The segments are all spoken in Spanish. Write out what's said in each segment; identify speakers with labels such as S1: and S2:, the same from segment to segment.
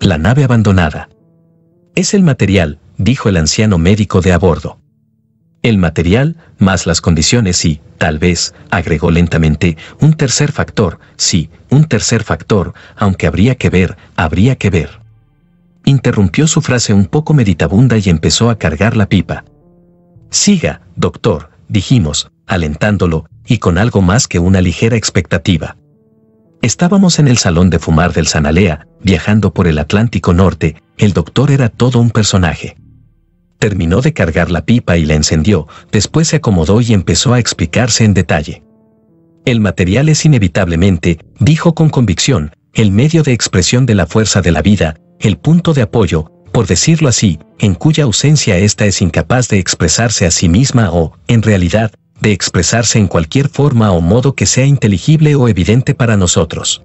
S1: la nave abandonada. Es el material, dijo el anciano médico de a bordo. El material, más las condiciones y, tal vez, agregó lentamente, un tercer factor, sí, un tercer factor, aunque habría que ver, habría que ver. Interrumpió su frase un poco meditabunda y empezó a cargar la pipa. Siga, doctor, dijimos, alentándolo, y con algo más que una ligera expectativa. Estábamos en el salón de fumar del Sanalea, viajando por el Atlántico Norte, el doctor era todo un personaje. Terminó de cargar la pipa y la encendió, después se acomodó y empezó a explicarse en detalle. El material es inevitablemente, dijo con convicción, el medio de expresión de la fuerza de la vida, el punto de apoyo, por decirlo así, en cuya ausencia ésta es incapaz de expresarse a sí misma o, en realidad, de expresarse en cualquier forma o modo que sea inteligible o evidente para nosotros.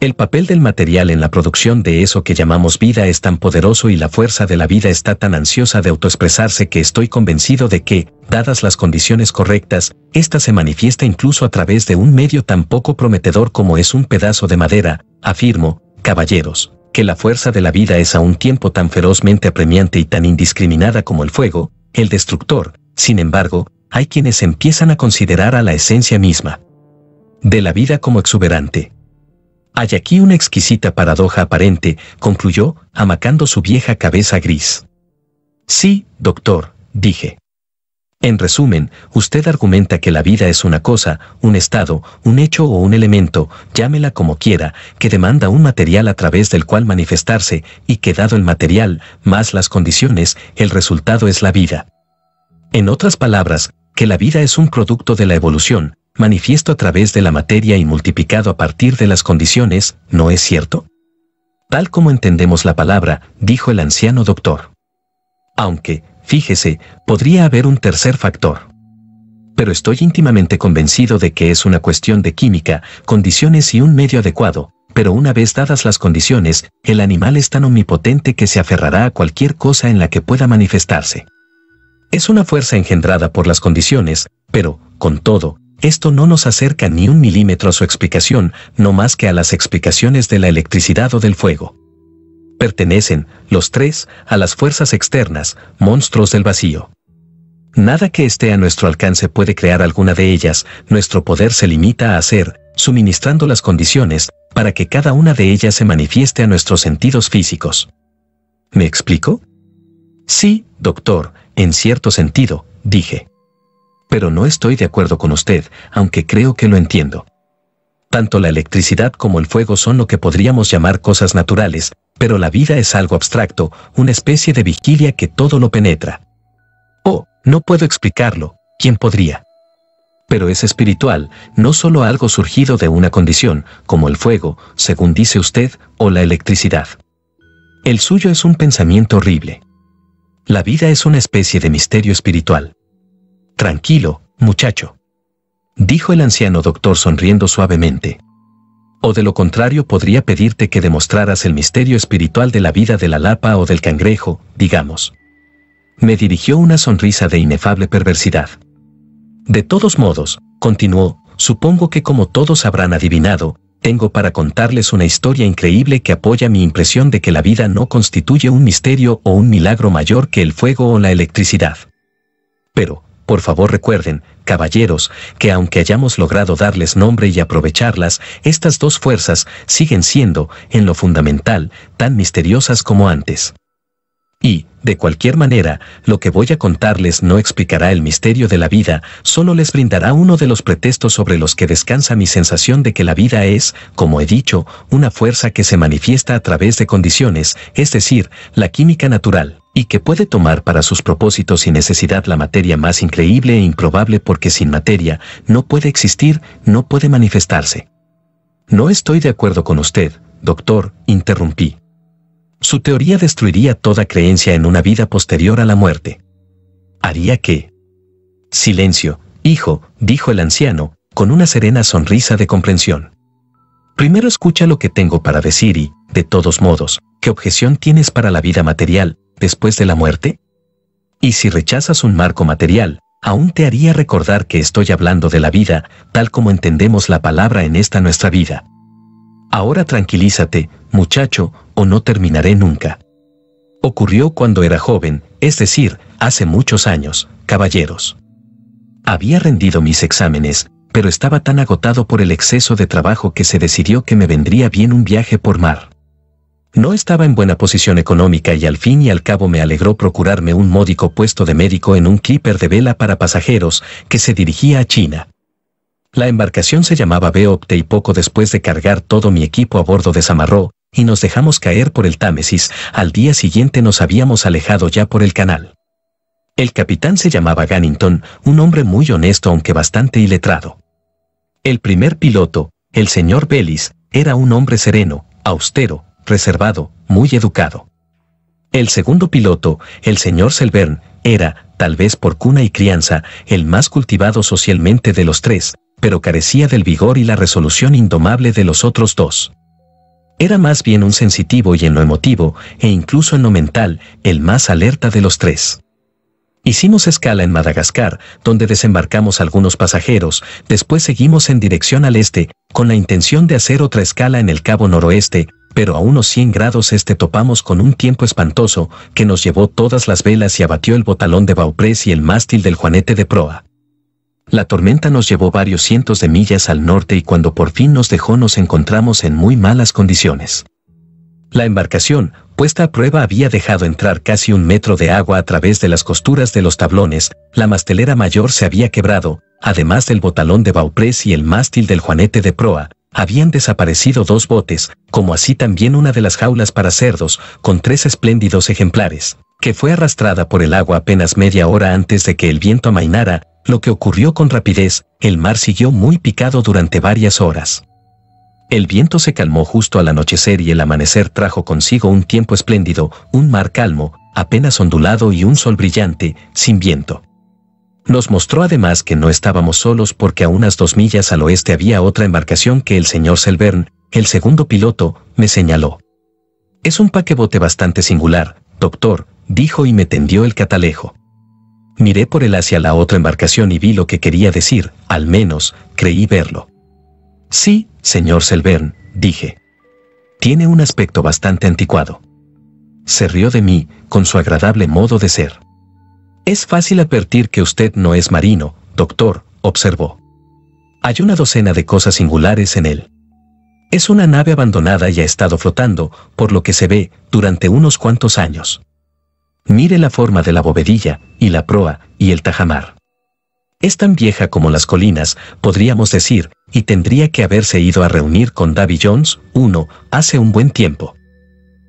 S1: El papel del material en la producción de eso que llamamos vida es tan poderoso y la fuerza de la vida está tan ansiosa de autoexpresarse que estoy convencido de que, dadas las condiciones correctas, ésta se manifiesta incluso a través de un medio tan poco prometedor como es un pedazo de madera, afirmo, caballeros, que la fuerza de la vida es a un tiempo tan ferozmente apremiante y tan indiscriminada como el fuego, el destructor, sin embargo, hay quienes empiezan a considerar a la esencia misma de la vida como exuberante. Hay aquí una exquisita paradoja aparente, concluyó, amacando su vieja cabeza gris. Sí, doctor, dije. En resumen, usted argumenta que la vida es una cosa, un estado, un hecho o un elemento, llámela como quiera, que demanda un material a través del cual manifestarse, y que dado el material, más las condiciones, el resultado es la vida. En otras palabras, que la vida es un producto de la evolución, manifiesto a través de la materia y multiplicado a partir de las condiciones, ¿no es cierto? Tal como entendemos la palabra, dijo el anciano doctor. Aunque, fíjese, podría haber un tercer factor. Pero estoy íntimamente convencido de que es una cuestión de química, condiciones y un medio adecuado, pero una vez dadas las condiciones, el animal es tan omnipotente que se aferrará a cualquier cosa en la que pueda manifestarse. Es una fuerza engendrada por las condiciones, pero, con todo, esto no nos acerca ni un milímetro a su explicación, no más que a las explicaciones de la electricidad o del fuego. Pertenecen, los tres, a las fuerzas externas, monstruos del vacío. Nada que esté a nuestro alcance puede crear alguna de ellas, nuestro poder se limita a hacer, suministrando las condiciones, para que cada una de ellas se manifieste a nuestros sentidos físicos. ¿Me explico? Sí, doctor, en cierto sentido, dije. Pero no estoy de acuerdo con usted, aunque creo que lo entiendo. Tanto la electricidad como el fuego son lo que podríamos llamar cosas naturales, pero la vida es algo abstracto, una especie de vigilia que todo lo penetra. Oh, no puedo explicarlo, ¿quién podría? Pero es espiritual, no solo algo surgido de una condición, como el fuego, según dice usted, o la electricidad. El suyo es un pensamiento horrible. La vida es una especie de misterio espiritual. Tranquilo, muchacho. Dijo el anciano doctor sonriendo suavemente. O de lo contrario podría pedirte que demostraras el misterio espiritual de la vida de la lapa o del cangrejo, digamos. Me dirigió una sonrisa de inefable perversidad. De todos modos, continuó, supongo que como todos habrán adivinado, tengo para contarles una historia increíble que apoya mi impresión de que la vida no constituye un misterio o un milagro mayor que el fuego o la electricidad. Pero, por favor recuerden, caballeros, que aunque hayamos logrado darles nombre y aprovecharlas, estas dos fuerzas siguen siendo, en lo fundamental, tan misteriosas como antes. Y, de cualquier manera, lo que voy a contarles no explicará el misterio de la vida, solo les brindará uno de los pretextos sobre los que descansa mi sensación de que la vida es, como he dicho, una fuerza que se manifiesta a través de condiciones, es decir, la química natural, y que puede tomar para sus propósitos y necesidad la materia más increíble e improbable porque sin materia no puede existir, no puede manifestarse. No estoy de acuerdo con usted, doctor, interrumpí. Su teoría destruiría toda creencia en una vida posterior a la muerte. Haría qué? Silencio, hijo, dijo el anciano, con una serena sonrisa de comprensión. Primero escucha lo que tengo para decir y, de todos modos, ¿qué objeción tienes para la vida material después de la muerte? Y si rechazas un marco material, aún te haría recordar que estoy hablando de la vida, tal como entendemos la palabra en esta nuestra vida, Ahora tranquilízate, muchacho, o no terminaré nunca. Ocurrió cuando era joven, es decir, hace muchos años, caballeros. Había rendido mis exámenes, pero estaba tan agotado por el exceso de trabajo que se decidió que me vendría bien un viaje por mar. No estaba en buena posición económica y al fin y al cabo me alegró procurarme un módico puesto de médico en un clipper de vela para pasajeros que se dirigía a China. La embarcación se llamaba Beopte y poco después de cargar todo mi equipo a bordo desamarró, y nos dejamos caer por el Támesis, al día siguiente nos habíamos alejado ya por el canal. El capitán se llamaba Gannington, un hombre muy honesto aunque bastante iletrado. El primer piloto, el señor Bellis, era un hombre sereno, austero, reservado, muy educado. El segundo piloto, el señor Selvern, era, tal vez por cuna y crianza, el más cultivado socialmente de los tres, pero carecía del vigor y la resolución indomable de los otros dos. Era más bien un sensitivo y en lo emotivo, e incluso en lo mental, el más alerta de los tres. Hicimos escala en Madagascar, donde desembarcamos algunos pasajeros, después seguimos en dirección al este, con la intención de hacer otra escala en el Cabo Noroeste, pero a unos 100 grados este topamos con un tiempo espantoso que nos llevó todas las velas y abatió el botalón de Bauprés y el mástil del Juanete de Proa. La tormenta nos llevó varios cientos de millas al norte y cuando por fin nos dejó nos encontramos en muy malas condiciones. La embarcación, puesta a prueba, había dejado entrar casi un metro de agua a través de las costuras de los tablones, la mastelera mayor se había quebrado, además del botalón de bauprés y el mástil del juanete de proa, habían desaparecido dos botes, como así también una de las jaulas para cerdos, con tres espléndidos ejemplares, que fue arrastrada por el agua apenas media hora antes de que el viento amainara, lo que ocurrió con rapidez, el mar siguió muy picado durante varias horas. El viento se calmó justo al anochecer y el amanecer trajo consigo un tiempo espléndido, un mar calmo, apenas ondulado y un sol brillante, sin viento. Nos mostró además que no estábamos solos porque a unas dos millas al oeste había otra embarcación que el señor Selvern, el segundo piloto, me señaló. Es un paquebote bastante singular, doctor, dijo y me tendió el catalejo. Miré por él hacia la otra embarcación y vi lo que quería decir, al menos, creí verlo. Sí, señor Selvern, dije. Tiene un aspecto bastante anticuado. Se rió de mí, con su agradable modo de ser. Es fácil advertir que usted no es marino, doctor, observó. Hay una docena de cosas singulares en él. Es una nave abandonada y ha estado flotando, por lo que se ve, durante unos cuantos años. Mire la forma de la bovedilla, y la proa, y el tajamar. Es tan vieja como las colinas, podríamos decir, y tendría que haberse ido a reunir con Davy Jones, uno, hace un buen tiempo.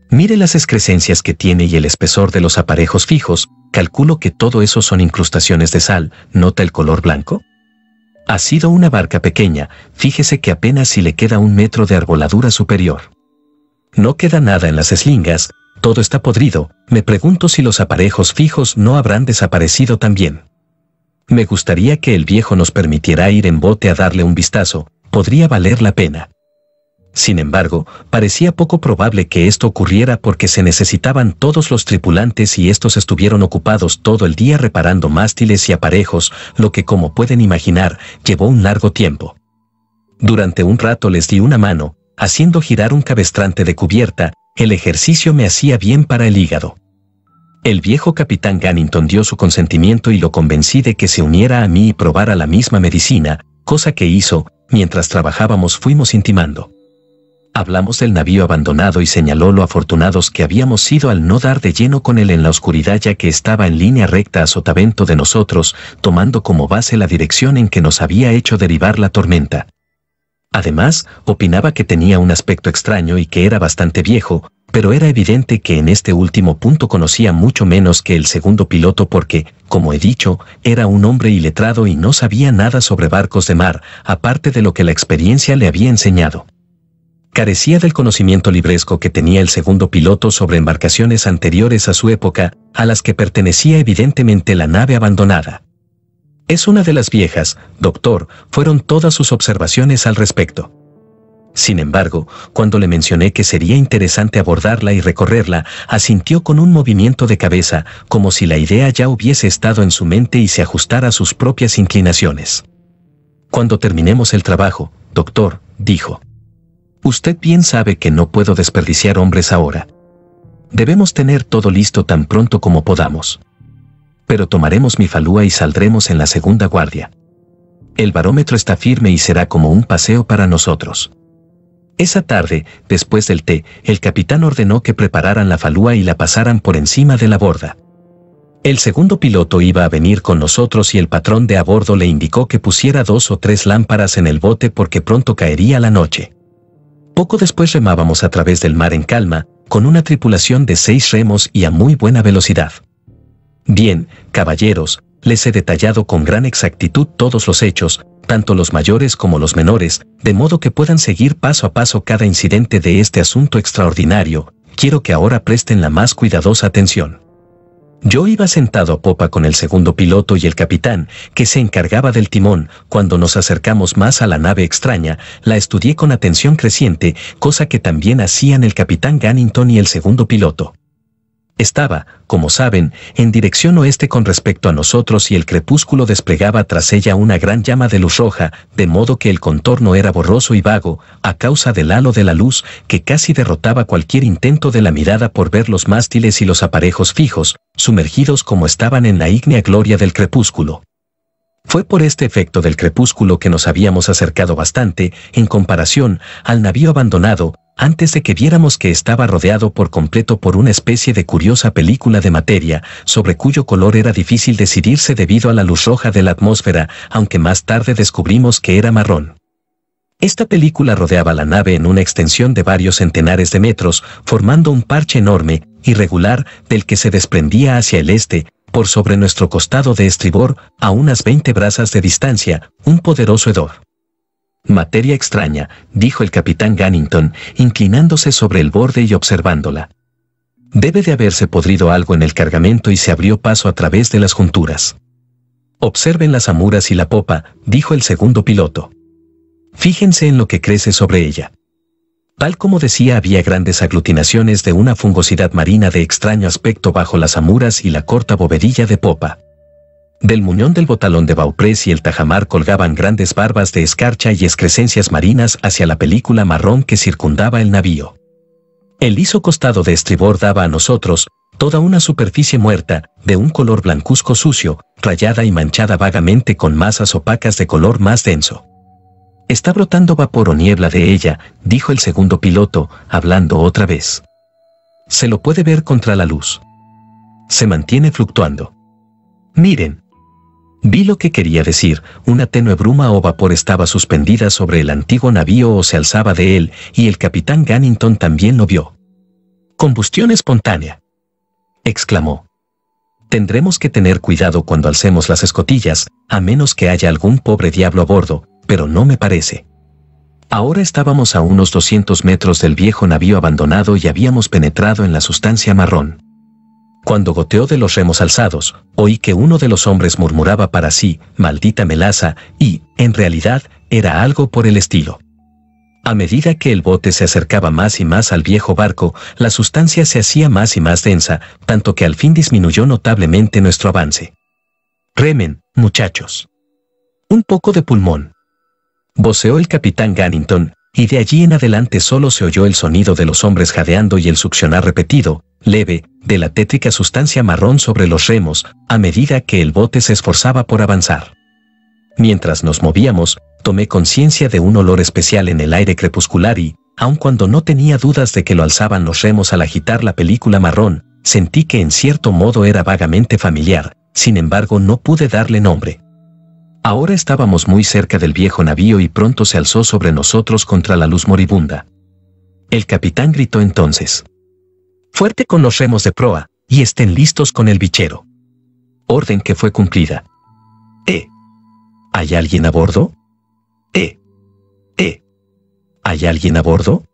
S1: Mire las excrescencias que tiene y el espesor de los aparejos fijos, calculo que todo eso son incrustaciones de sal, ¿nota el color blanco? Ha sido una barca pequeña, fíjese que apenas si le queda un metro de arboladura superior. No queda nada en las eslingas, todo está podrido, me pregunto si los aparejos fijos no habrán desaparecido también. Me gustaría que el viejo nos permitiera ir en bote a darle un vistazo, podría valer la pena. Sin embargo, parecía poco probable que esto ocurriera porque se necesitaban todos los tripulantes y estos estuvieron ocupados todo el día reparando mástiles y aparejos, lo que como pueden imaginar, llevó un largo tiempo. Durante un rato les di una mano, haciendo girar un cabestrante de cubierta, el ejercicio me hacía bien para el hígado. El viejo capitán Gannington dio su consentimiento y lo convencí de que se uniera a mí y probara la misma medicina, cosa que hizo, mientras trabajábamos fuimos intimando. Hablamos del navío abandonado y señaló lo afortunados que habíamos sido al no dar de lleno con él en la oscuridad ya que estaba en línea recta a sotavento de nosotros, tomando como base la dirección en que nos había hecho derivar la tormenta. Además, opinaba que tenía un aspecto extraño y que era bastante viejo, pero era evidente que en este último punto conocía mucho menos que el segundo piloto porque, como he dicho, era un hombre iletrado y no sabía nada sobre barcos de mar, aparte de lo que la experiencia le había enseñado. Carecía del conocimiento libresco que tenía el segundo piloto sobre embarcaciones anteriores a su época, a las que pertenecía evidentemente la nave abandonada. Es una de las viejas, doctor, fueron todas sus observaciones al respecto. Sin embargo, cuando le mencioné que sería interesante abordarla y recorrerla, asintió con un movimiento de cabeza, como si la idea ya hubiese estado en su mente y se ajustara a sus propias inclinaciones. Cuando terminemos el trabajo, doctor, dijo. Usted bien sabe que no puedo desperdiciar hombres ahora. Debemos tener todo listo tan pronto como podamos pero tomaremos mi falúa y saldremos en la segunda guardia. El barómetro está firme y será como un paseo para nosotros. Esa tarde, después del té, el capitán ordenó que prepararan la falúa y la pasaran por encima de la borda. El segundo piloto iba a venir con nosotros y el patrón de a bordo le indicó que pusiera dos o tres lámparas en el bote porque pronto caería la noche. Poco después remábamos a través del mar en calma, con una tripulación de seis remos y a muy buena velocidad. Bien, caballeros, les he detallado con gran exactitud todos los hechos, tanto los mayores como los menores, de modo que puedan seguir paso a paso cada incidente de este asunto extraordinario, quiero que ahora presten la más cuidadosa atención. Yo iba sentado a popa con el segundo piloto y el capitán, que se encargaba del timón. Cuando nos acercamos más a la nave extraña, la estudié con atención creciente, cosa que también hacían el capitán Gannington y el segundo piloto. Estaba, como saben, en dirección oeste con respecto a nosotros y el crepúsculo desplegaba tras ella una gran llama de luz roja, de modo que el contorno era borroso y vago, a causa del halo de la luz que casi derrotaba cualquier intento de la mirada por ver los mástiles y los aparejos fijos, sumergidos como estaban en la ígnea gloria del crepúsculo. Fue por este efecto del crepúsculo que nos habíamos acercado bastante, en comparación, al navío abandonado, antes de que viéramos que estaba rodeado por completo por una especie de curiosa película de materia, sobre cuyo color era difícil decidirse debido a la luz roja de la atmósfera, aunque más tarde descubrimos que era marrón. Esta película rodeaba la nave en una extensión de varios centenares de metros, formando un parche enorme, irregular, del que se desprendía hacia el este, por sobre nuestro costado de estribor, a unas 20 brazas de distancia, un poderoso hedor. Materia extraña, dijo el capitán Gunnington, inclinándose sobre el borde y observándola. Debe de haberse podrido algo en el cargamento y se abrió paso a través de las junturas. Observen las amuras y la popa, dijo el segundo piloto. Fíjense en lo que crece sobre ella. Tal como decía, había grandes aglutinaciones de una fungosidad marina de extraño aspecto bajo las amuras y la corta bovedilla de popa. Del muñón del botalón de Bauprés y el tajamar colgaban grandes barbas de escarcha y excrescencias marinas hacia la película marrón que circundaba el navío. El liso costado de estribor daba a nosotros toda una superficie muerta, de un color blancuzco sucio, rayada y manchada vagamente con masas opacas de color más denso. Está brotando vapor o niebla de ella, dijo el segundo piloto, hablando otra vez. Se lo puede ver contra la luz. Se mantiene fluctuando. Miren. Vi lo que quería decir, una tenue bruma o vapor estaba suspendida sobre el antiguo navío o se alzaba de él, y el capitán Gannington también lo vio. Combustión espontánea. exclamó. Tendremos que tener cuidado cuando alcemos las escotillas, a menos que haya algún pobre diablo a bordo, pero no me parece. Ahora estábamos a unos 200 metros del viejo navío abandonado y habíamos penetrado en la sustancia marrón. Cuando goteó de los remos alzados, oí que uno de los hombres murmuraba para sí, maldita melaza, y, en realidad, era algo por el estilo. A medida que el bote se acercaba más y más al viejo barco, la sustancia se hacía más y más densa, tanto que al fin disminuyó notablemente nuestro avance. Remen, muchachos. Un poco de pulmón voceó el capitán Gannington, y de allí en adelante solo se oyó el sonido de los hombres jadeando y el succionar repetido, leve, de la tétrica sustancia marrón sobre los remos, a medida que el bote se esforzaba por avanzar. Mientras nos movíamos, tomé conciencia de un olor especial en el aire crepuscular y, aun cuando no tenía dudas de que lo alzaban los remos al agitar la película marrón, sentí que en cierto modo era vagamente familiar, sin embargo no pude darle nombre. Ahora estábamos muy cerca del viejo navío y pronto se alzó sobre nosotros contra la luz moribunda. El capitán gritó entonces. Fuerte con los remos de proa, y estén listos con el bichero. Orden que fue cumplida. ¿Eh? ¿Hay alguien a bordo? ¿Eh? ¿Eh? ¿Hay alguien a bordo?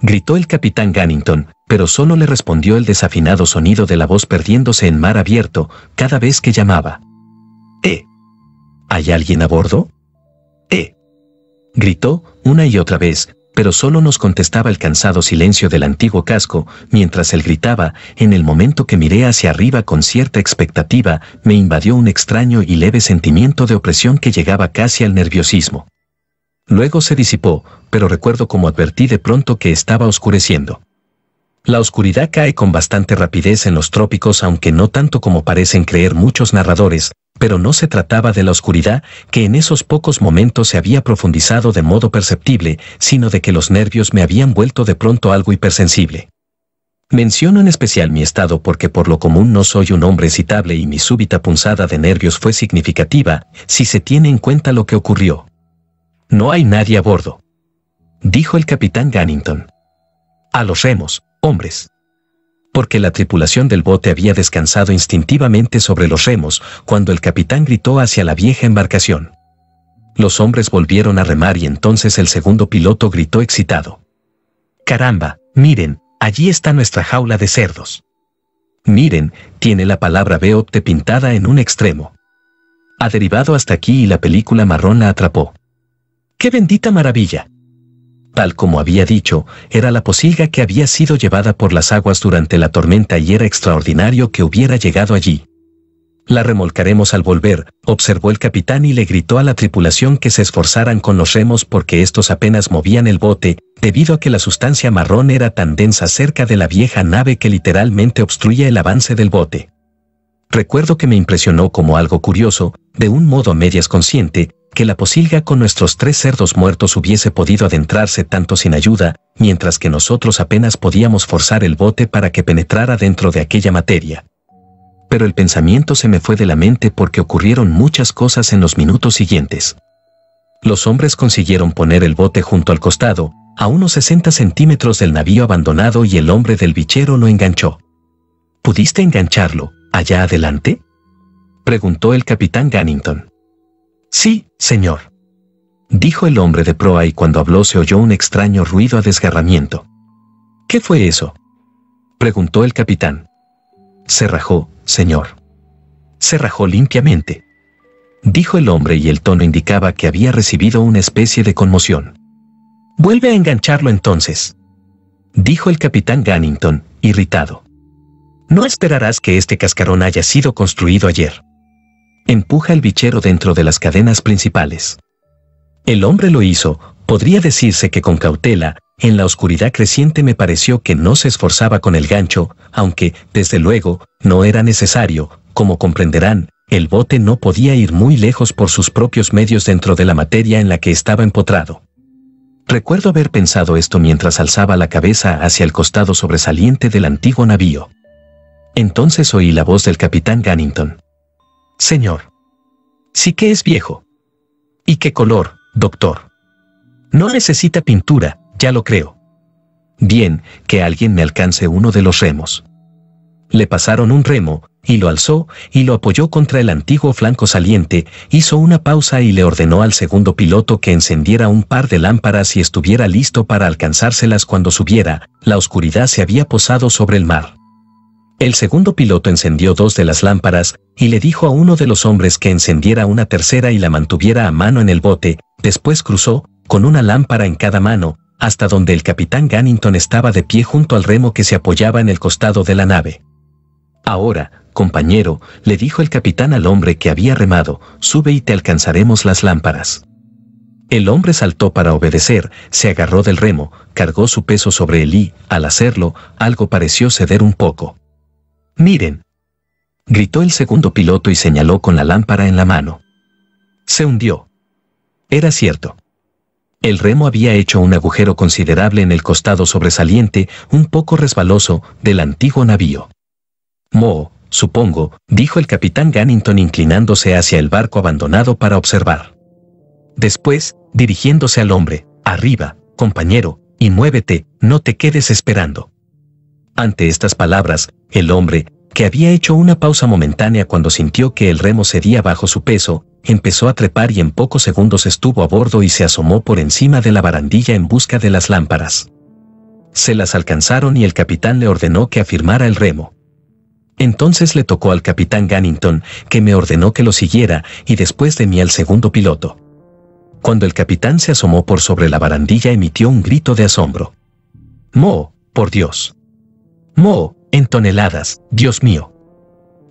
S1: Gritó el capitán Gannington, pero solo le respondió el desafinado sonido de la voz perdiéndose en mar abierto cada vez que llamaba. ¿Eh? ¿Hay alguien a bordo? ¡Eh! gritó una y otra vez, pero solo nos contestaba el cansado silencio del antiguo casco, mientras él gritaba, en el momento que miré hacia arriba con cierta expectativa, me invadió un extraño y leve sentimiento de opresión que llegaba casi al nerviosismo. Luego se disipó, pero recuerdo como advertí de pronto que estaba oscureciendo. La oscuridad cae con bastante rapidez en los trópicos aunque no tanto como parecen creer muchos narradores, pero no se trataba de la oscuridad que en esos pocos momentos se había profundizado de modo perceptible, sino de que los nervios me habían vuelto de pronto algo hipersensible. Menciono en especial mi estado porque por lo común no soy un hombre excitable y mi súbita punzada de nervios fue significativa, si se tiene en cuenta lo que ocurrió. No hay nadie a bordo. Dijo el capitán Gannington. A los remos, hombres porque la tripulación del bote había descansado instintivamente sobre los remos cuando el capitán gritó hacia la vieja embarcación. Los hombres volvieron a remar y entonces el segundo piloto gritó excitado. Caramba, miren, allí está nuestra jaula de cerdos. Miren, tiene la palabra Beopte pintada en un extremo. Ha derivado hasta aquí y la película marrón la atrapó. ¡Qué bendita maravilla! Tal como había dicho, era la posilga que había sido llevada por las aguas durante la tormenta y era extraordinario que hubiera llegado allí. La remolcaremos al volver, observó el capitán y le gritó a la tripulación que se esforzaran con los remos porque estos apenas movían el bote, debido a que la sustancia marrón era tan densa cerca de la vieja nave que literalmente obstruía el avance del bote. Recuerdo que me impresionó como algo curioso, de un modo a medias consciente, que la posilga con nuestros tres cerdos muertos hubiese podido adentrarse tanto sin ayuda, mientras que nosotros apenas podíamos forzar el bote para que penetrara dentro de aquella materia. Pero el pensamiento se me fue de la mente porque ocurrieron muchas cosas en los minutos siguientes. Los hombres consiguieron poner el bote junto al costado, a unos 60 centímetros del navío abandonado y el hombre del bichero lo enganchó. ¿Pudiste engancharlo? allá adelante? preguntó el capitán Gannington. Sí, señor. Dijo el hombre de proa y cuando habló se oyó un extraño ruido a desgarramiento. ¿Qué fue eso? preguntó el capitán. Se rajó, señor. Se rajó limpiamente. Dijo el hombre y el tono indicaba que había recibido una especie de conmoción. Vuelve a engancharlo entonces. Dijo el capitán Gannington, irritado. No esperarás que este cascarón haya sido construido ayer. Empuja el bichero dentro de las cadenas principales. El hombre lo hizo, podría decirse que con cautela, en la oscuridad creciente me pareció que no se esforzaba con el gancho, aunque, desde luego, no era necesario, como comprenderán, el bote no podía ir muy lejos por sus propios medios dentro de la materia en la que estaba empotrado. Recuerdo haber pensado esto mientras alzaba la cabeza hacia el costado sobresaliente del antiguo navío. Entonces oí la voz del capitán Gannington. Señor. Sí que es viejo. ¿Y qué color, doctor? No necesita pintura, ya lo creo. Bien, que alguien me alcance uno de los remos. Le pasaron un remo, y lo alzó, y lo apoyó contra el antiguo flanco saliente, hizo una pausa y le ordenó al segundo piloto que encendiera un par de lámparas y estuviera listo para alcanzárselas cuando subiera, la oscuridad se había posado sobre el mar. El segundo piloto encendió dos de las lámparas, y le dijo a uno de los hombres que encendiera una tercera y la mantuviera a mano en el bote, después cruzó, con una lámpara en cada mano, hasta donde el capitán Gannington estaba de pie junto al remo que se apoyaba en el costado de la nave. Ahora, compañero, le dijo el capitán al hombre que había remado, sube y te alcanzaremos las lámparas. El hombre saltó para obedecer, se agarró del remo, cargó su peso sobre él y, al hacerlo, algo pareció ceder un poco. Miren. Gritó el segundo piloto y señaló con la lámpara en la mano. Se hundió. Era cierto. El remo había hecho un agujero considerable en el costado sobresaliente, un poco resbaloso, del antiguo navío. Mo, supongo, dijo el capitán Gannington inclinándose hacia el barco abandonado para observar. Después, dirigiéndose al hombre, arriba, compañero, y muévete, no te quedes esperando. Ante estas palabras, el hombre, que había hecho una pausa momentánea cuando sintió que el remo cedía bajo su peso, empezó a trepar y en pocos segundos estuvo a bordo y se asomó por encima de la barandilla en busca de las lámparas. Se las alcanzaron y el capitán le ordenó que afirmara el remo. Entonces le tocó al capitán Gannington, que me ordenó que lo siguiera, y después de mí al segundo piloto. Cuando el capitán se asomó por sobre la barandilla emitió un grito de asombro. ¡Mo! ¡Por Dios! Mo, en toneladas, Dios mío.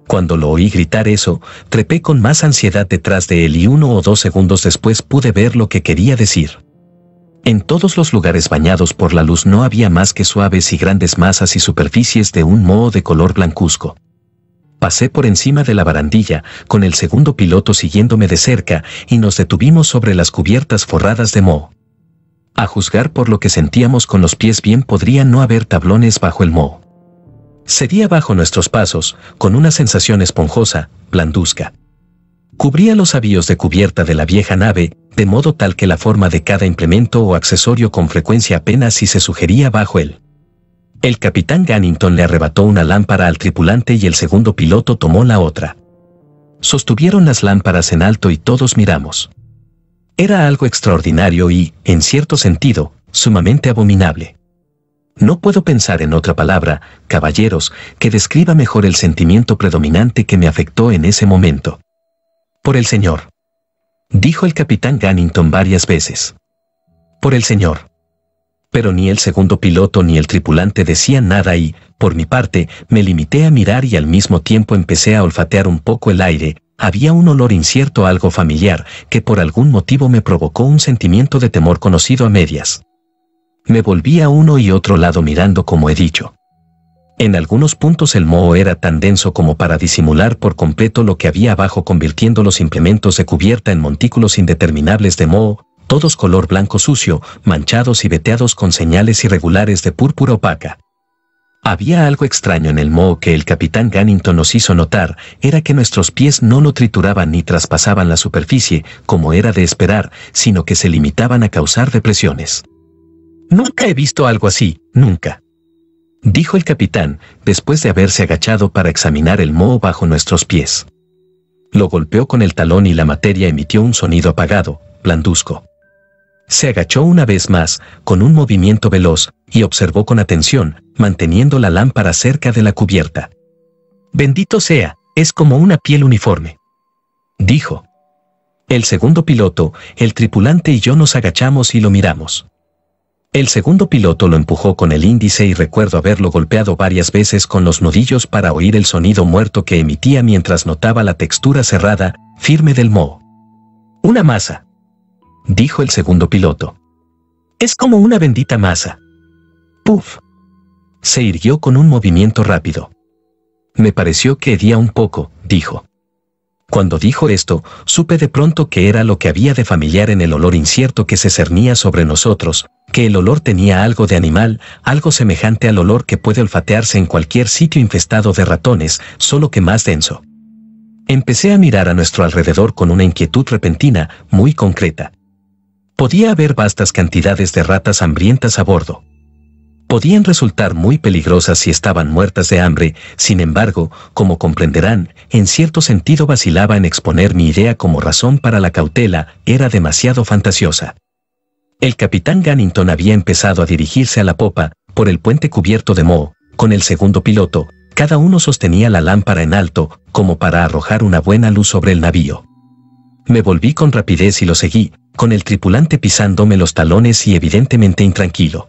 S1: Cuando lo oí gritar eso, trepé con más ansiedad detrás de él y uno o dos segundos después pude ver lo que quería decir. En todos los lugares bañados por la luz no había más que suaves y grandes masas y superficies de un moho de color blancuzco. Pasé por encima de la barandilla, con el segundo piloto siguiéndome de cerca, y nos detuvimos sobre las cubiertas forradas de moho. A juzgar por lo que sentíamos con los pies bien podría no haber tablones bajo el moho. Cedía bajo nuestros pasos, con una sensación esponjosa, blanduzca. Cubría los avíos de cubierta de la vieja nave, de modo tal que la forma de cada implemento o accesorio con frecuencia apenas si se sugería bajo él. El capitán Gannington le arrebató una lámpara al tripulante y el segundo piloto tomó la otra. Sostuvieron las lámparas en alto y todos miramos. Era algo extraordinario y, en cierto sentido, sumamente abominable. No puedo pensar en otra palabra, caballeros, que describa mejor el sentimiento predominante que me afectó en ese momento. Por el Señor. Dijo el capitán Gannington varias veces. Por el Señor. Pero ni el segundo piloto ni el tripulante decían nada y, por mi parte, me limité a mirar y al mismo tiempo empecé a olfatear un poco el aire. Había un olor incierto algo familiar que por algún motivo me provocó un sentimiento de temor conocido a medias. Me volví a uno y otro lado mirando como he dicho. En algunos puntos el moho era tan denso como para disimular por completo lo que había abajo convirtiendo los implementos de cubierta en montículos indeterminables de moho, todos color blanco sucio, manchados y veteados con señales irregulares de púrpura opaca. Había algo extraño en el moho que el capitán Gannington nos hizo notar, era que nuestros pies no lo trituraban ni traspasaban la superficie, como era de esperar, sino que se limitaban a causar depresiones. Nunca he visto algo así, nunca. Dijo el capitán, después de haberse agachado para examinar el moho bajo nuestros pies. Lo golpeó con el talón y la materia emitió un sonido apagado, blanduzco. Se agachó una vez más, con un movimiento veloz, y observó con atención, manteniendo la lámpara cerca de la cubierta. Bendito sea, es como una piel uniforme. Dijo. El segundo piloto, el tripulante y yo nos agachamos y lo miramos. El segundo piloto lo empujó con el índice y recuerdo haberlo golpeado varias veces con los nudillos para oír el sonido muerto que emitía mientras notaba la textura cerrada, firme del moho. Una masa. Dijo el segundo piloto. Es como una bendita masa. Puf. Se irguió con un movimiento rápido. Me pareció que hedía un poco, dijo. Cuando dijo esto, supe de pronto que era lo que había de familiar en el olor incierto que se cernía sobre nosotros, que el olor tenía algo de animal, algo semejante al olor que puede olfatearse en cualquier sitio infestado de ratones, solo que más denso. Empecé a mirar a nuestro alrededor con una inquietud repentina, muy concreta. Podía haber vastas cantidades de ratas hambrientas a bordo podían resultar muy peligrosas si estaban muertas de hambre, sin embargo, como comprenderán, en cierto sentido vacilaba en exponer mi idea como razón para la cautela, era demasiado fantasiosa. El capitán Gannington había empezado a dirigirse a la popa, por el puente cubierto de moho, con el segundo piloto, cada uno sostenía la lámpara en alto, como para arrojar una buena luz sobre el navío. Me volví con rapidez y lo seguí, con el tripulante pisándome los talones y evidentemente intranquilo.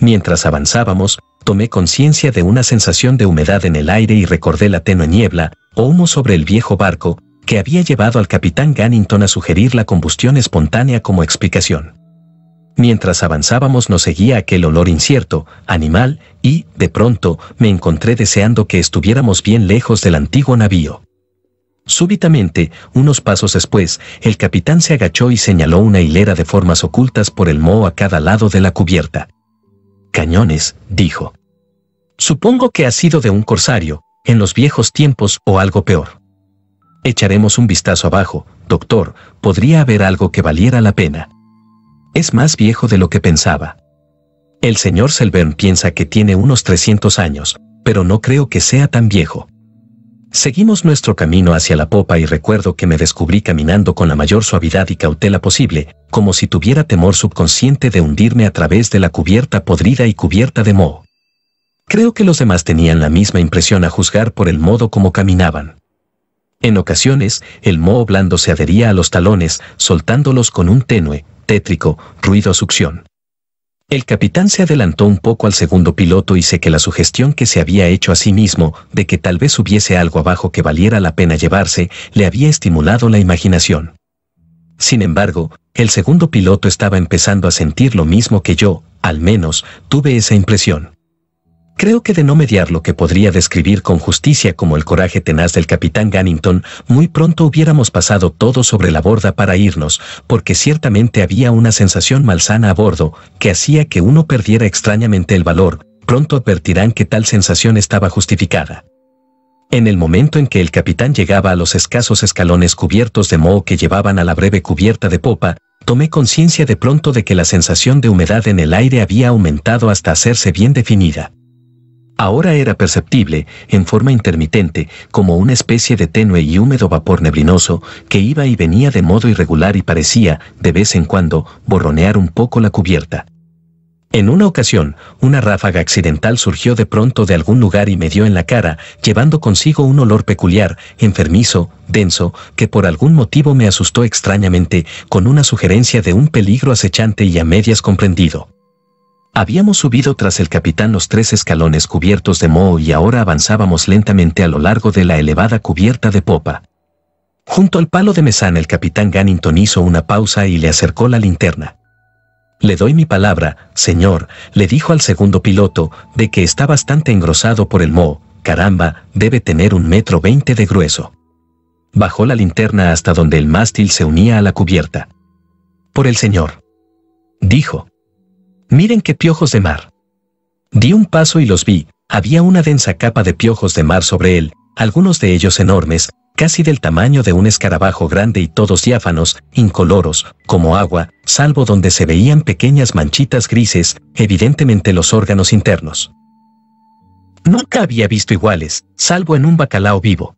S1: Mientras avanzábamos, tomé conciencia de una sensación de humedad en el aire y recordé la tenue niebla, o humo sobre el viejo barco, que había llevado al capitán Gannington a sugerir la combustión espontánea como explicación. Mientras avanzábamos nos seguía aquel olor incierto, animal, y, de pronto, me encontré deseando que estuviéramos bien lejos del antiguo navío. Súbitamente, unos pasos después, el capitán se agachó y señaló una hilera de formas ocultas por el moho a cada lado de la cubierta cañones, dijo. Supongo que ha sido de un corsario, en los viejos tiempos o algo peor. Echaremos un vistazo abajo, doctor, podría haber algo que valiera la pena. Es más viejo de lo que pensaba. El señor Selvern piensa que tiene unos 300 años, pero no creo que sea tan viejo. Seguimos nuestro camino hacia la popa y recuerdo que me descubrí caminando con la mayor suavidad y cautela posible, como si tuviera temor subconsciente de hundirme a través de la cubierta podrida y cubierta de moho. Creo que los demás tenían la misma impresión a juzgar por el modo como caminaban. En ocasiones, el moho blando se adhería a los talones, soltándolos con un tenue, tétrico, ruido a succión. El capitán se adelantó un poco al segundo piloto y sé que la sugestión que se había hecho a sí mismo de que tal vez hubiese algo abajo que valiera la pena llevarse le había estimulado la imaginación. Sin embargo, el segundo piloto estaba empezando a sentir lo mismo que yo, al menos tuve esa impresión. Creo que de no mediar lo que podría describir con justicia como el coraje tenaz del capitán Gannington, muy pronto hubiéramos pasado todo sobre la borda para irnos, porque ciertamente había una sensación malsana a bordo, que hacía que uno perdiera extrañamente el valor, pronto advertirán que tal sensación estaba justificada. En el momento en que el capitán llegaba a los escasos escalones cubiertos de moho que llevaban a la breve cubierta de popa, tomé conciencia de pronto de que la sensación de humedad en el aire había aumentado hasta hacerse bien definida. Ahora era perceptible, en forma intermitente, como una especie de tenue y húmedo vapor neblinoso que iba y venía de modo irregular y parecía, de vez en cuando, borronear un poco la cubierta. En una ocasión, una ráfaga accidental surgió de pronto de algún lugar y me dio en la cara, llevando consigo un olor peculiar, enfermizo, denso, que por algún motivo me asustó extrañamente, con una sugerencia de un peligro acechante y a medias comprendido. Habíamos subido tras el capitán los tres escalones cubiertos de moho y ahora avanzábamos lentamente a lo largo de la elevada cubierta de popa. Junto al palo de mesana el capitán Gannington hizo una pausa y le acercó la linterna. Le doy mi palabra, señor, le dijo al segundo piloto, de que está bastante engrosado por el moho, caramba, debe tener un metro veinte de grueso. Bajó la linterna hasta donde el mástil se unía a la cubierta. Por el señor. Dijo. Miren qué piojos de mar. Di un paso y los vi, había una densa capa de piojos de mar sobre él, algunos de ellos enormes, casi del tamaño de un escarabajo grande y todos diáfanos, incoloros, como agua, salvo donde se veían pequeñas manchitas grises, evidentemente los órganos internos. Nunca había visto iguales, salvo en un bacalao vivo.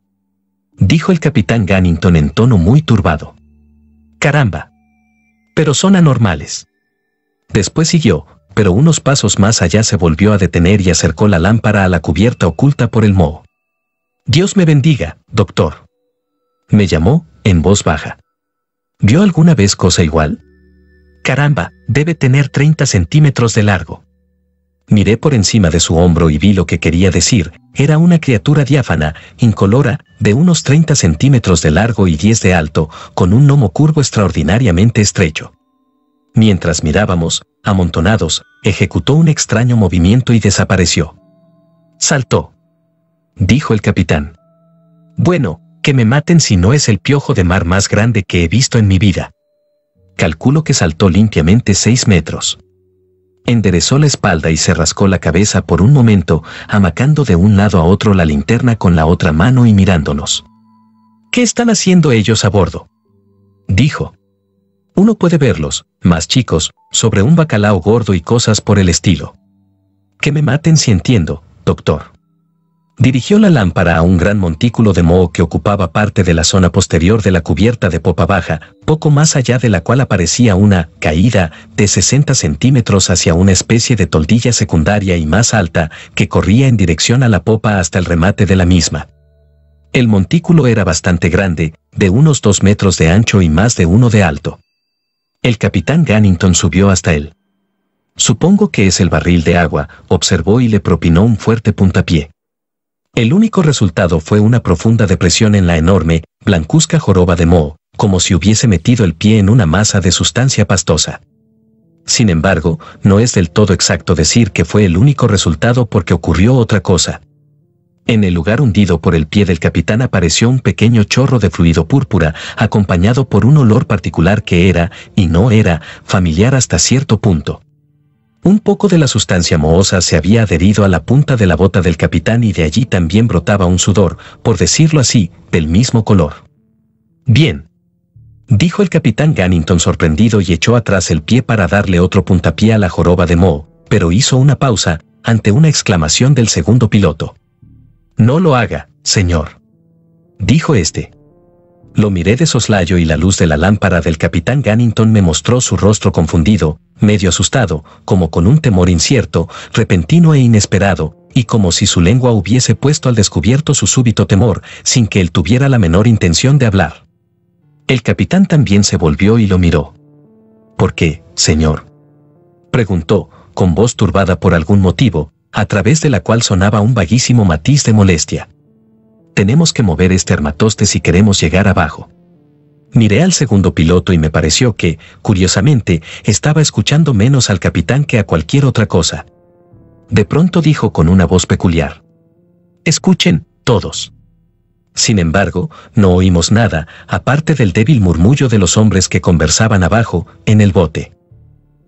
S1: Dijo el capitán Gannington en tono muy turbado. Caramba. Pero son anormales. Después siguió, pero unos pasos más allá se volvió a detener y acercó la lámpara a la cubierta oculta por el moho. Dios me bendiga, doctor. Me llamó, en voz baja. ¿Vio alguna vez cosa igual? Caramba, debe tener 30 centímetros de largo. Miré por encima de su hombro y vi lo que quería decir. Era una criatura diáfana, incolora, de unos 30 centímetros de largo y 10 de alto, con un lomo curvo extraordinariamente estrecho. Mientras mirábamos, amontonados, ejecutó un extraño movimiento y desapareció. Saltó. Dijo el capitán. Bueno, que me maten si no es el piojo de mar más grande que he visto en mi vida. Calculo que saltó limpiamente seis metros. Enderezó la espalda y se rascó la cabeza por un momento, amacando de un lado a otro la linterna con la otra mano y mirándonos. ¿Qué están haciendo ellos a bordo? Dijo. Uno puede verlos, más chicos, sobre un bacalao gordo y cosas por el estilo. Que me maten si entiendo, doctor. Dirigió la lámpara a un gran montículo de moho que ocupaba parte de la zona posterior de la cubierta de popa baja, poco más allá de la cual aparecía una caída de 60 centímetros hacia una especie de toldilla secundaria y más alta que corría en dirección a la popa hasta el remate de la misma. El montículo era bastante grande, de unos 2 metros de ancho y más de uno de alto. El capitán Gannington subió hasta él. Supongo que es el barril de agua, observó y le propinó un fuerte puntapié. El único resultado fue una profunda depresión en la enorme, blancuzca joroba de Mo, como si hubiese metido el pie en una masa de sustancia pastosa. Sin embargo, no es del todo exacto decir que fue el único resultado porque ocurrió otra cosa, en el lugar hundido por el pie del capitán apareció un pequeño chorro de fluido púrpura, acompañado por un olor particular que era, y no era, familiar hasta cierto punto. Un poco de la sustancia mohosa se había adherido a la punta de la bota del capitán y de allí también brotaba un sudor, por decirlo así, del mismo color. Bien. Dijo el capitán Gannington sorprendido y echó atrás el pie para darle otro puntapié a la joroba de mo, pero hizo una pausa, ante una exclamación del segundo piloto. No lo haga, señor. Dijo este. Lo miré de soslayo y la luz de la lámpara del capitán Gannington me mostró su rostro confundido, medio asustado, como con un temor incierto, repentino e inesperado, y como si su lengua hubiese puesto al descubierto su súbito temor, sin que él tuviera la menor intención de hablar. El capitán también se volvió y lo miró. ¿Por qué, señor? Preguntó, con voz turbada por algún motivo, a través de la cual sonaba un vaguísimo matiz de molestia. Tenemos que mover este hermatoste si queremos llegar abajo. Miré al segundo piloto y me pareció que, curiosamente, estaba escuchando menos al capitán que a cualquier otra cosa. De pronto dijo con una voz peculiar. Escuchen, todos. Sin embargo, no oímos nada, aparte del débil murmullo de los hombres que conversaban abajo, en el bote.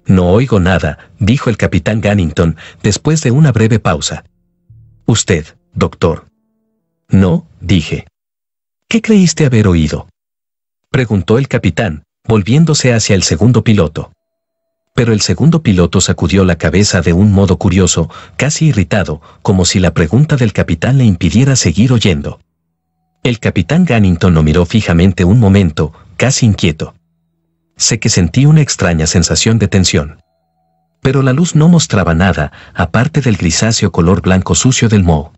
S1: No oigo nada, dijo el capitán Gannington, después de una breve pausa. Usted, doctor. No, dije. ¿Qué creíste haber oído? Preguntó el capitán, volviéndose hacia el segundo piloto. Pero el segundo piloto sacudió la cabeza de un modo curioso, casi irritado, como si la pregunta del capitán le impidiera seguir oyendo. El capitán Gannington lo miró fijamente un momento, casi inquieto. Sé que sentí una extraña sensación de tensión. Pero la luz no mostraba nada, aparte del grisáceo color blanco sucio del moho.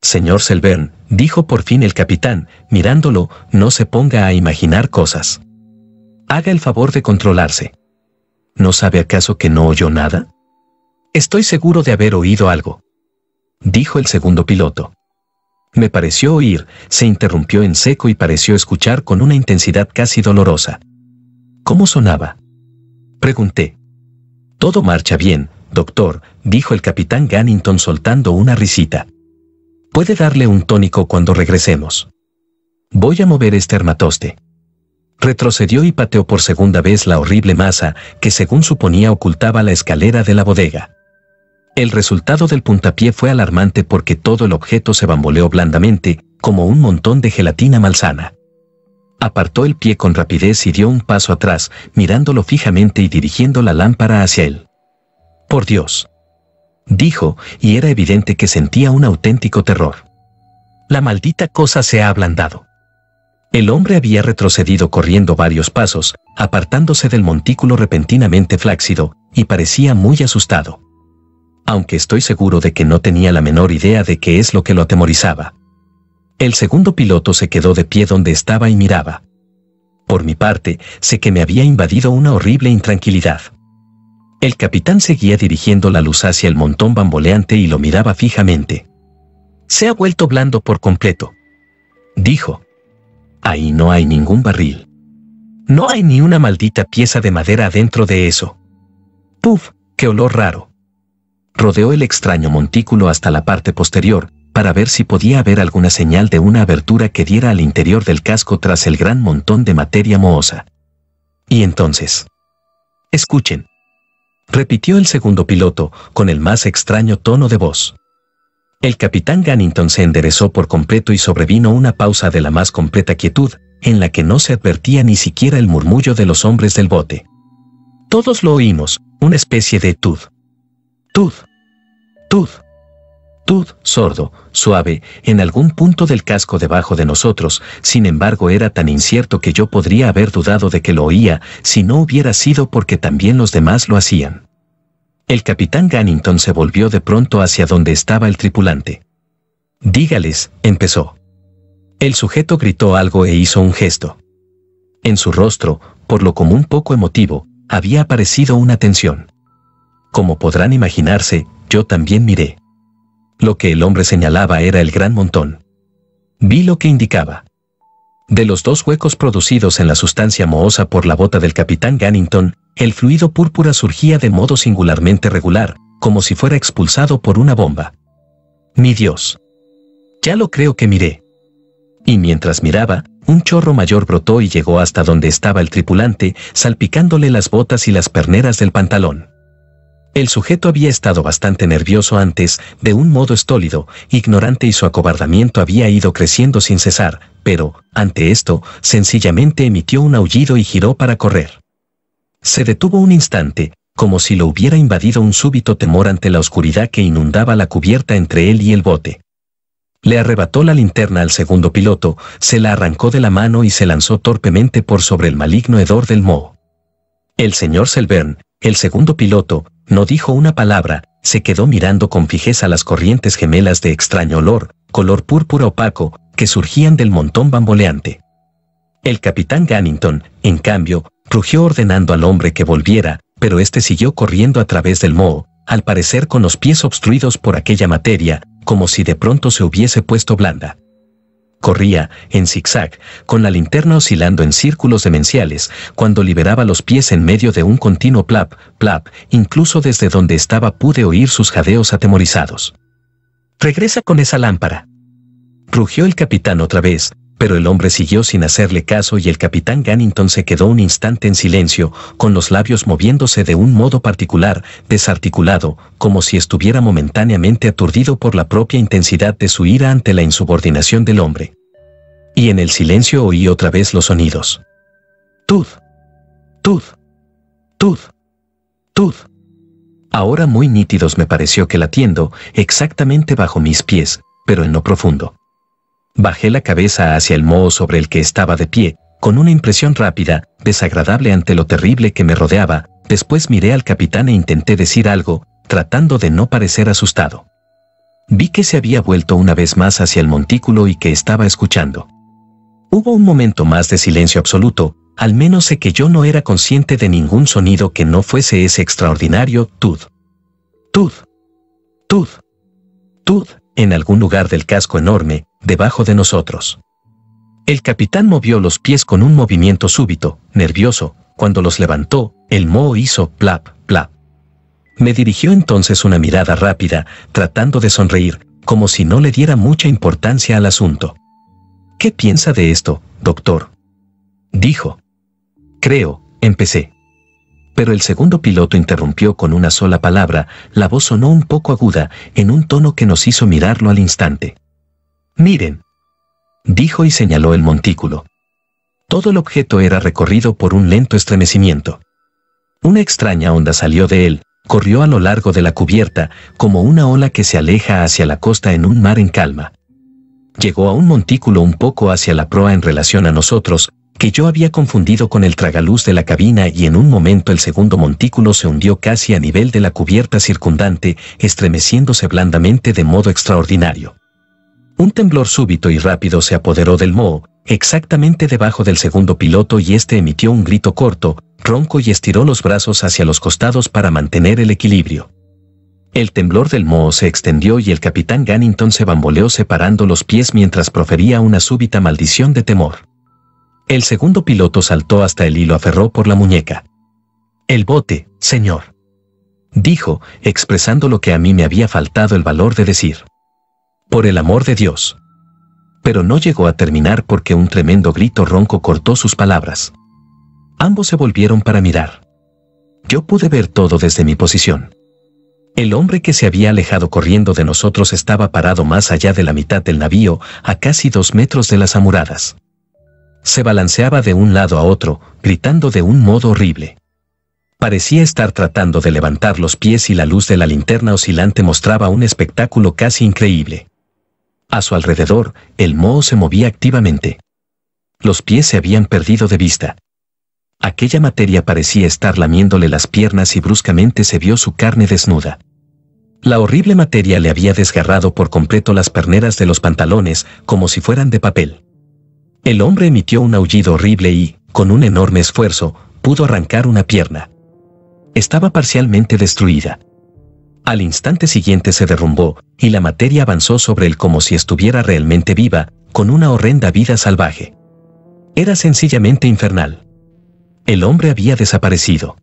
S1: Señor Selvern, dijo por fin el capitán, mirándolo, no se ponga a imaginar cosas. Haga el favor de controlarse. ¿No sabe acaso que no oyó nada? Estoy seguro de haber oído algo. Dijo el segundo piloto. Me pareció oír, se interrumpió en seco y pareció escuchar con una intensidad casi dolorosa. ¿Cómo sonaba? Pregunté. Todo marcha bien, doctor, dijo el capitán Gannington soltando una risita. Puede darle un tónico cuando regresemos. Voy a mover este hermatoste. Retrocedió y pateó por segunda vez la horrible masa que según suponía ocultaba la escalera de la bodega. El resultado del puntapié fue alarmante porque todo el objeto se bamboleó blandamente, como un montón de gelatina malsana. Apartó el pie con rapidez y dio un paso atrás, mirándolo fijamente y dirigiendo la lámpara hacia él. Por Dios. Dijo, y era evidente que sentía un auténtico terror. La maldita cosa se ha ablandado. El hombre había retrocedido corriendo varios pasos, apartándose del montículo repentinamente flácido, y parecía muy asustado. Aunque estoy seguro de que no tenía la menor idea de qué es lo que lo atemorizaba. El segundo piloto se quedó de pie donde estaba y miraba. Por mi parte, sé que me había invadido una horrible intranquilidad. El capitán seguía dirigiendo la luz hacia el montón bamboleante y lo miraba fijamente. Se ha vuelto blando por completo. Dijo. Ahí no hay ningún barril. No hay ni una maldita pieza de madera dentro de eso. Puf, qué olor raro. Rodeó el extraño montículo hasta la parte posterior, para ver si podía haber alguna señal de una abertura que diera al interior del casco tras el gran montón de materia mohosa. Y entonces... Escuchen. Repitió el segundo piloto, con el más extraño tono de voz. El capitán Gannington se enderezó por completo y sobrevino una pausa de la más completa quietud, en la que no se advertía ni siquiera el murmullo de los hombres del bote. Todos lo oímos, una especie de tud. Tud. Tud. Tud, sordo, suave, en algún punto del casco debajo de nosotros, sin embargo era tan incierto que yo podría haber dudado de que lo oía si no hubiera sido porque también los demás lo hacían. El capitán Gannington se volvió de pronto hacia donde estaba el tripulante. Dígales, empezó. El sujeto gritó algo e hizo un gesto. En su rostro, por lo común poco emotivo, había aparecido una tensión. Como podrán imaginarse, yo también miré. Lo que el hombre señalaba era el gran montón. Vi lo que indicaba. De los dos huecos producidos en la sustancia mohosa por la bota del capitán Gannington, el fluido púrpura surgía de modo singularmente regular, como si fuera expulsado por una bomba. Mi Dios. Ya lo creo que miré. Y mientras miraba, un chorro mayor brotó y llegó hasta donde estaba el tripulante, salpicándole las botas y las perneras del pantalón. El sujeto había estado bastante nervioso antes, de un modo estólido, ignorante y su acobardamiento había ido creciendo sin cesar, pero, ante esto, sencillamente emitió un aullido y giró para correr. Se detuvo un instante, como si lo hubiera invadido un súbito temor ante la oscuridad que inundaba la cubierta entre él y el bote. Le arrebató la linterna al segundo piloto, se la arrancó de la mano y se lanzó torpemente por sobre el maligno hedor del moho. El señor Selvern, el segundo piloto, no dijo una palabra, se quedó mirando con fijeza las corrientes gemelas de extraño olor, color púrpura opaco, que surgían del montón bamboleante. El capitán Gannington, en cambio, rugió ordenando al hombre que volviera, pero este siguió corriendo a través del moho, al parecer con los pies obstruidos por aquella materia, como si de pronto se hubiese puesto blanda. Corría, en zigzag, con la linterna oscilando en círculos demenciales, cuando liberaba los pies en medio de un continuo plap, plap, incluso desde donde estaba pude oír sus jadeos atemorizados. Regresa con esa lámpara. Rugió el capitán otra vez, pero el hombre siguió sin hacerle caso y el capitán Gannington se quedó un instante en silencio, con los labios moviéndose de un modo particular, desarticulado, como si estuviera momentáneamente aturdido por la propia intensidad de su ira ante la insubordinación del hombre. Y en el silencio oí otra vez los sonidos. Tud. Tud. Tud. Tud. Ahora muy nítidos me pareció que latiendo, exactamente bajo mis pies, pero en lo profundo. Bajé la cabeza hacia el moho sobre el que estaba de pie, con una impresión rápida, desagradable ante lo terrible que me rodeaba, después miré al capitán e intenté decir algo, tratando de no parecer asustado. Vi que se había vuelto una vez más hacia el montículo y que estaba escuchando. Hubo un momento más de silencio absoluto, al menos sé que yo no era consciente de ningún sonido que no fuese ese extraordinario tud. Tud. Tud. Tud en algún lugar del casco enorme, debajo de nosotros. El capitán movió los pies con un movimiento súbito, nervioso, cuando los levantó, el moho hizo plap, plap. Me dirigió entonces una mirada rápida, tratando de sonreír, como si no le diera mucha importancia al asunto. ¿Qué piensa de esto, doctor? Dijo. Creo, empecé. Pero el segundo piloto interrumpió con una sola palabra, la voz sonó un poco aguda, en un tono que nos hizo mirarlo al instante. Miren. Dijo y señaló el montículo. Todo el objeto era recorrido por un lento estremecimiento. Una extraña onda salió de él, corrió a lo largo de la cubierta, como una ola que se aleja hacia la costa en un mar en calma. Llegó a un montículo un poco hacia la proa en relación a nosotros, que yo había confundido con el tragaluz de la cabina y en un momento el segundo montículo se hundió casi a nivel de la cubierta circundante, estremeciéndose blandamente de modo extraordinario. Un temblor súbito y rápido se apoderó del Moho, exactamente debajo del segundo piloto y este emitió un grito corto, ronco y estiró los brazos hacia los costados para mantener el equilibrio. El temblor del moho se extendió y el capitán Gannington se bamboleó separando los pies mientras profería una súbita maldición de temor. El segundo piloto saltó hasta el hilo aferró por la muñeca. El bote, señor. Dijo, expresando lo que a mí me había faltado el valor de decir. Por el amor de Dios. Pero no llegó a terminar porque un tremendo grito ronco cortó sus palabras. Ambos se volvieron para mirar. Yo pude ver todo desde mi posición. El hombre que se había alejado corriendo de nosotros estaba parado más allá de la mitad del navío, a casi dos metros de las amuradas. Se balanceaba de un lado a otro, gritando de un modo horrible. Parecía estar tratando de levantar los pies y la luz de la linterna oscilante mostraba un espectáculo casi increíble. A su alrededor, el moho se movía activamente. Los pies se habían perdido de vista. Aquella materia parecía estar lamiéndole las piernas y bruscamente se vio su carne desnuda. La horrible materia le había desgarrado por completo las perneras de los pantalones, como si fueran de papel. El hombre emitió un aullido horrible y, con un enorme esfuerzo, pudo arrancar una pierna. Estaba parcialmente destruida. Al instante siguiente se derrumbó, y la materia avanzó sobre él como si estuviera realmente viva, con una horrenda vida salvaje. Era sencillamente infernal. El hombre había desaparecido.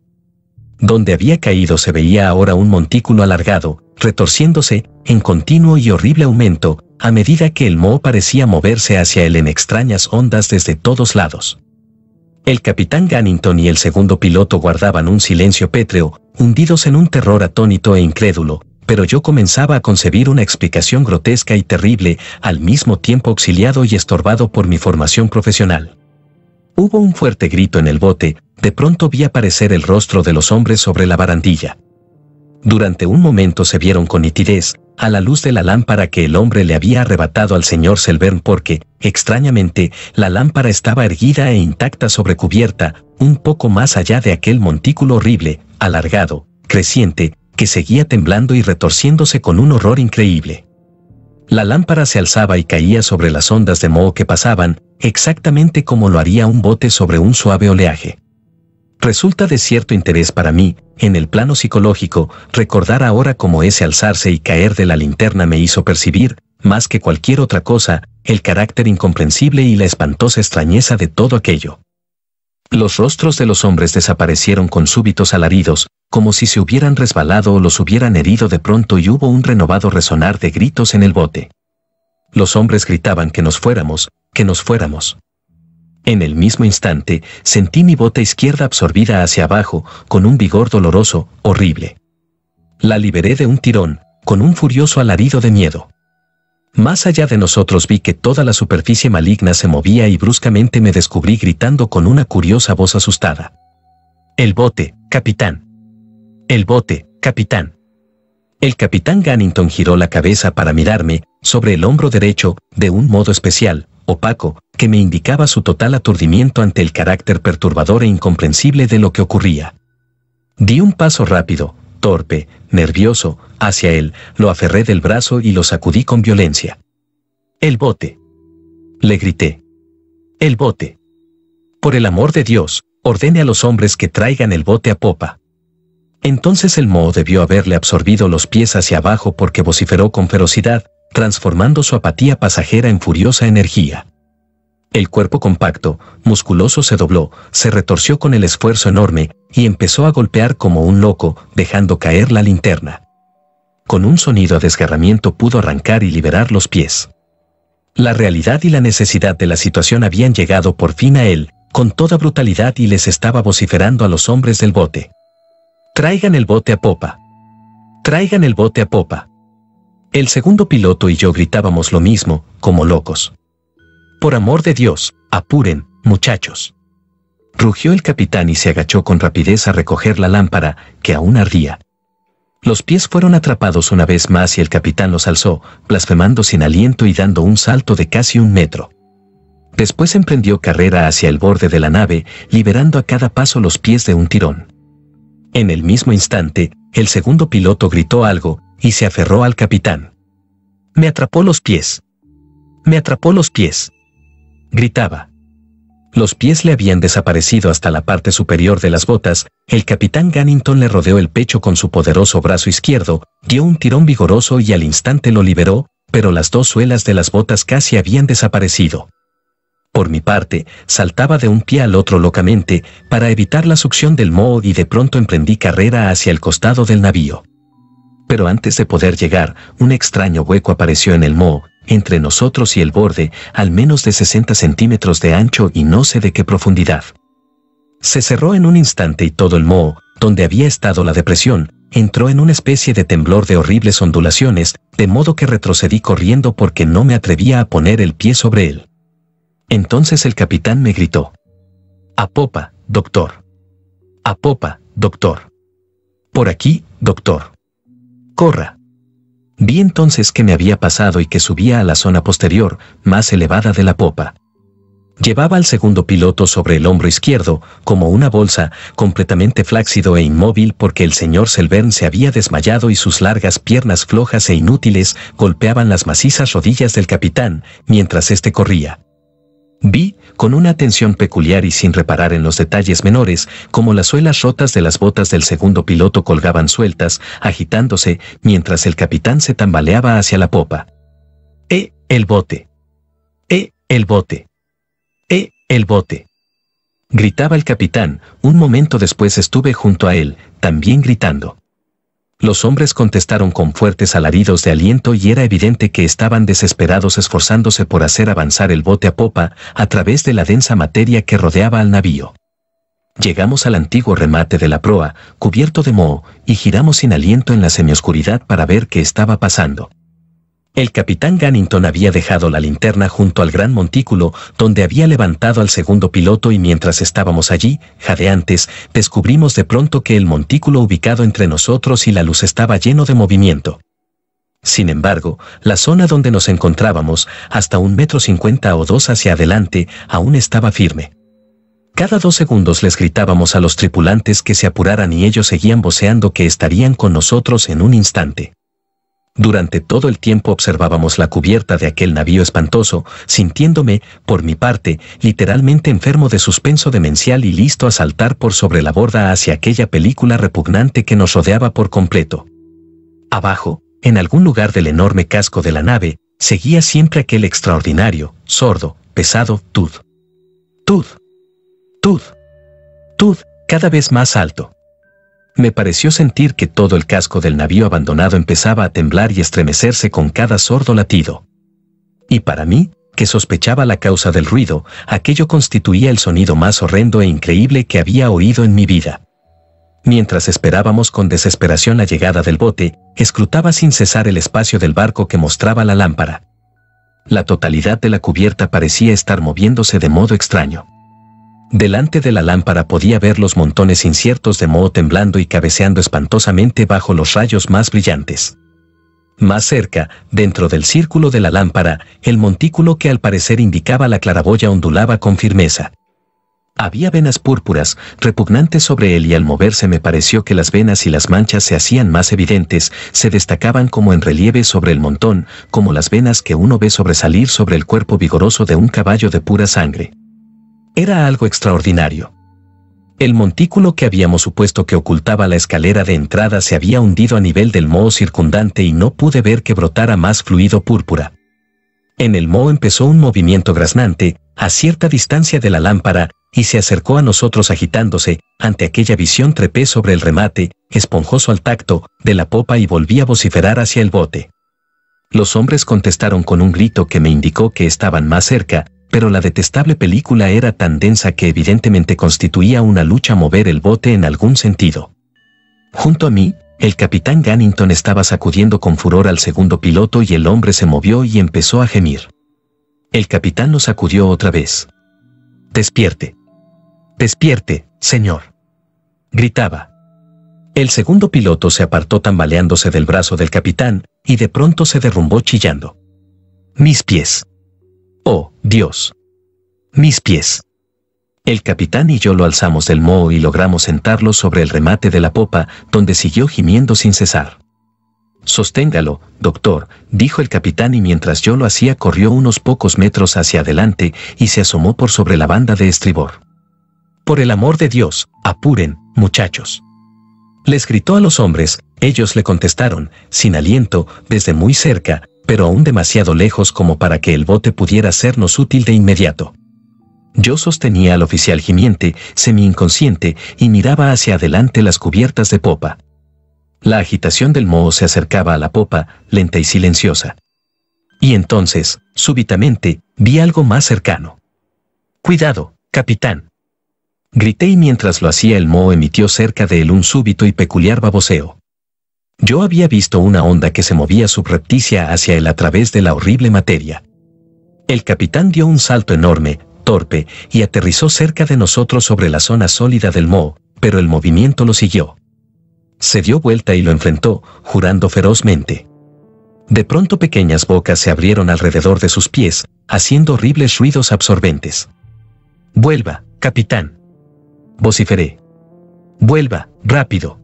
S1: Donde había caído se veía ahora un montículo alargado, retorciéndose, en continuo y horrible aumento, a medida que el moho parecía moverse hacia él en extrañas ondas desde todos lados. El capitán Gannington y el segundo piloto guardaban un silencio pétreo, hundidos en un terror atónito e incrédulo, pero yo comenzaba a concebir una explicación grotesca y terrible, al mismo tiempo auxiliado y estorbado por mi formación profesional. Hubo un fuerte grito en el bote, de pronto vi aparecer el rostro de los hombres sobre la barandilla. Durante un momento se vieron con nitidez, a la luz de la lámpara que el hombre le había arrebatado al señor Selvern porque, extrañamente, la lámpara estaba erguida e intacta sobre cubierta, un poco más allá de aquel montículo horrible, alargado, creciente, que seguía temblando y retorciéndose con un horror increíble. La lámpara se alzaba y caía sobre las ondas de moho que pasaban, exactamente como lo haría un bote sobre un suave oleaje. Resulta de cierto interés para mí, en el plano psicológico, recordar ahora cómo ese alzarse y caer de la linterna me hizo percibir, más que cualquier otra cosa, el carácter incomprensible y la espantosa extrañeza de todo aquello. Los rostros de los hombres desaparecieron con súbitos alaridos, como si se hubieran resbalado o los hubieran herido de pronto y hubo un renovado resonar de gritos en el bote. Los hombres gritaban que nos fuéramos, que nos fuéramos. En el mismo instante, sentí mi bota izquierda absorbida hacia abajo, con un vigor doloroso, horrible. La liberé de un tirón, con un furioso alarido de miedo. Más allá de nosotros vi que toda la superficie maligna se movía y bruscamente me descubrí gritando con una curiosa voz asustada. El bote, capitán. El bote, capitán. El capitán Gannington giró la cabeza para mirarme, sobre el hombro derecho, de un modo especial, opaco, que me indicaba su total aturdimiento ante el carácter perturbador e incomprensible de lo que ocurría. Di un paso rápido, torpe, nervioso, hacia él, lo aferré del brazo y lo sacudí con violencia. El bote. Le grité. El bote. Por el amor de Dios, ordene a los hombres que traigan el bote a popa. Entonces el moho debió haberle absorbido los pies hacia abajo porque vociferó con ferocidad, transformando su apatía pasajera en furiosa energía. El cuerpo compacto, musculoso se dobló, se retorció con el esfuerzo enorme y empezó a golpear como un loco, dejando caer la linterna. Con un sonido a desgarramiento pudo arrancar y liberar los pies. La realidad y la necesidad de la situación habían llegado por fin a él, con toda brutalidad y les estaba vociferando a los hombres del bote. Traigan el bote a popa. Traigan el bote a popa. El segundo piloto y yo gritábamos lo mismo, como locos. Por amor de Dios, apuren, muchachos. Rugió el capitán y se agachó con rapidez a recoger la lámpara, que aún ardía. Los pies fueron atrapados una vez más y el capitán los alzó, blasfemando sin aliento y dando un salto de casi un metro. Después emprendió carrera hacia el borde de la nave, liberando a cada paso los pies de un tirón. En el mismo instante, el segundo piloto gritó algo, y se aferró al capitán. Me atrapó los pies. Me atrapó los pies. Gritaba. Los pies le habían desaparecido hasta la parte superior de las botas, el capitán Gannington le rodeó el pecho con su poderoso brazo izquierdo, dio un tirón vigoroso y al instante lo liberó, pero las dos suelas de las botas casi habían desaparecido. Por mi parte, saltaba de un pie al otro locamente, para evitar la succión del moho y de pronto emprendí carrera hacia el costado del navío pero antes de poder llegar, un extraño hueco apareció en el moho, entre nosotros y el borde, al menos de 60 centímetros de ancho y no sé de qué profundidad. Se cerró en un instante y todo el moho, donde había estado la depresión, entró en una especie de temblor de horribles ondulaciones, de modo que retrocedí corriendo porque no me atrevía a poner el pie sobre él. Entonces el capitán me gritó. A popa, doctor. A popa, doctor. Por aquí, doctor corra. Vi entonces que me había pasado y que subía a la zona posterior, más elevada de la popa. Llevaba al segundo piloto sobre el hombro izquierdo, como una bolsa, completamente flácido e inmóvil porque el señor Selvern se había desmayado y sus largas piernas flojas e inútiles golpeaban las macizas rodillas del capitán, mientras éste corría. Vi, con una atención peculiar y sin reparar en los detalles menores, como las suelas rotas de las botas del segundo piloto colgaban sueltas, agitándose, mientras el capitán se tambaleaba hacia la popa. ¡Eh, el bote! ¡Eh, el bote! ¡Eh, el bote! Gritaba el capitán, un momento después estuve junto a él, también gritando. Los hombres contestaron con fuertes alaridos de aliento y era evidente que estaban desesperados esforzándose por hacer avanzar el bote a popa a través de la densa materia que rodeaba al navío. Llegamos al antiguo remate de la proa, cubierto de moho, y giramos sin aliento en la semioscuridad para ver qué estaba pasando. El capitán Gannington había dejado la linterna junto al gran montículo, donde había levantado al segundo piloto y mientras estábamos allí, jadeantes, descubrimos de pronto que el montículo ubicado entre nosotros y la luz estaba lleno de movimiento. Sin embargo, la zona donde nos encontrábamos, hasta un metro cincuenta o dos hacia adelante, aún estaba firme. Cada dos segundos les gritábamos a los tripulantes que se apuraran y ellos seguían voceando que estarían con nosotros en un instante. Durante todo el tiempo observábamos la cubierta de aquel navío espantoso, sintiéndome, por mi parte, literalmente enfermo de suspenso demencial y listo a saltar por sobre la borda hacia aquella película repugnante que nos rodeaba por completo. Abajo, en algún lugar del enorme casco de la nave, seguía siempre aquel extraordinario, sordo, pesado Tud. Tud. Tud. Tud, cada vez más alto me pareció sentir que todo el casco del navío abandonado empezaba a temblar y estremecerse con cada sordo latido. Y para mí, que sospechaba la causa del ruido, aquello constituía el sonido más horrendo e increíble que había oído en mi vida. Mientras esperábamos con desesperación la llegada del bote, escrutaba sin cesar el espacio del barco que mostraba la lámpara. La totalidad de la cubierta parecía estar moviéndose de modo extraño. Delante de la lámpara podía ver los montones inciertos de moho temblando y cabeceando espantosamente bajo los rayos más brillantes. Más cerca, dentro del círculo de la lámpara, el montículo que al parecer indicaba la claraboya ondulaba con firmeza. Había venas púrpuras, repugnantes sobre él y al moverse me pareció que las venas y las manchas se hacían más evidentes, se destacaban como en relieve sobre el montón, como las venas que uno ve sobresalir sobre el cuerpo vigoroso de un caballo de pura sangre. Era algo extraordinario. El montículo que habíamos supuesto que ocultaba la escalera de entrada se había hundido a nivel del moho circundante y no pude ver que brotara más fluido púrpura. En el moho empezó un movimiento graznante, a cierta distancia de la lámpara, y se acercó a nosotros agitándose, ante aquella visión trepé sobre el remate, esponjoso al tacto, de la popa y volví a vociferar hacia el bote. Los hombres contestaron con un grito que me indicó que estaban más cerca, pero la detestable película era tan densa que evidentemente constituía una lucha mover el bote en algún sentido. Junto a mí, el capitán Gannington estaba sacudiendo con furor al segundo piloto y el hombre se movió y empezó a gemir. El capitán lo sacudió otra vez. Despierte. Despierte, señor. Gritaba. El segundo piloto se apartó tambaleándose del brazo del capitán y de pronto se derrumbó chillando. Mis pies. Oh, Dios. Mis pies. El capitán y yo lo alzamos del moho y logramos sentarlo sobre el remate de la popa, donde siguió gimiendo sin cesar. Sosténgalo, doctor, dijo el capitán y mientras yo lo hacía corrió unos pocos metros hacia adelante y se asomó por sobre la banda de estribor. Por el amor de Dios, apuren, muchachos. Les gritó a los hombres, ellos le contestaron, sin aliento, desde muy cerca, pero aún demasiado lejos como para que el bote pudiera sernos útil de inmediato. Yo sostenía al oficial gimiente, semi-inconsciente, y miraba hacia adelante las cubiertas de popa. La agitación del moho se acercaba a la popa, lenta y silenciosa. Y entonces, súbitamente, vi algo más cercano. Cuidado, capitán. Grité y mientras lo hacía el moho emitió cerca de él un súbito y peculiar baboseo. Yo había visto una onda que se movía subrepticia hacia él a través de la horrible materia. El capitán dio un salto enorme, torpe, y aterrizó cerca de nosotros sobre la zona sólida del moho, pero el movimiento lo siguió. Se dio vuelta y lo enfrentó, jurando ferozmente. De pronto pequeñas bocas se abrieron alrededor de sus pies, haciendo horribles ruidos absorbentes. Vuelva, capitán. Vociferé. Vuelva, rápido.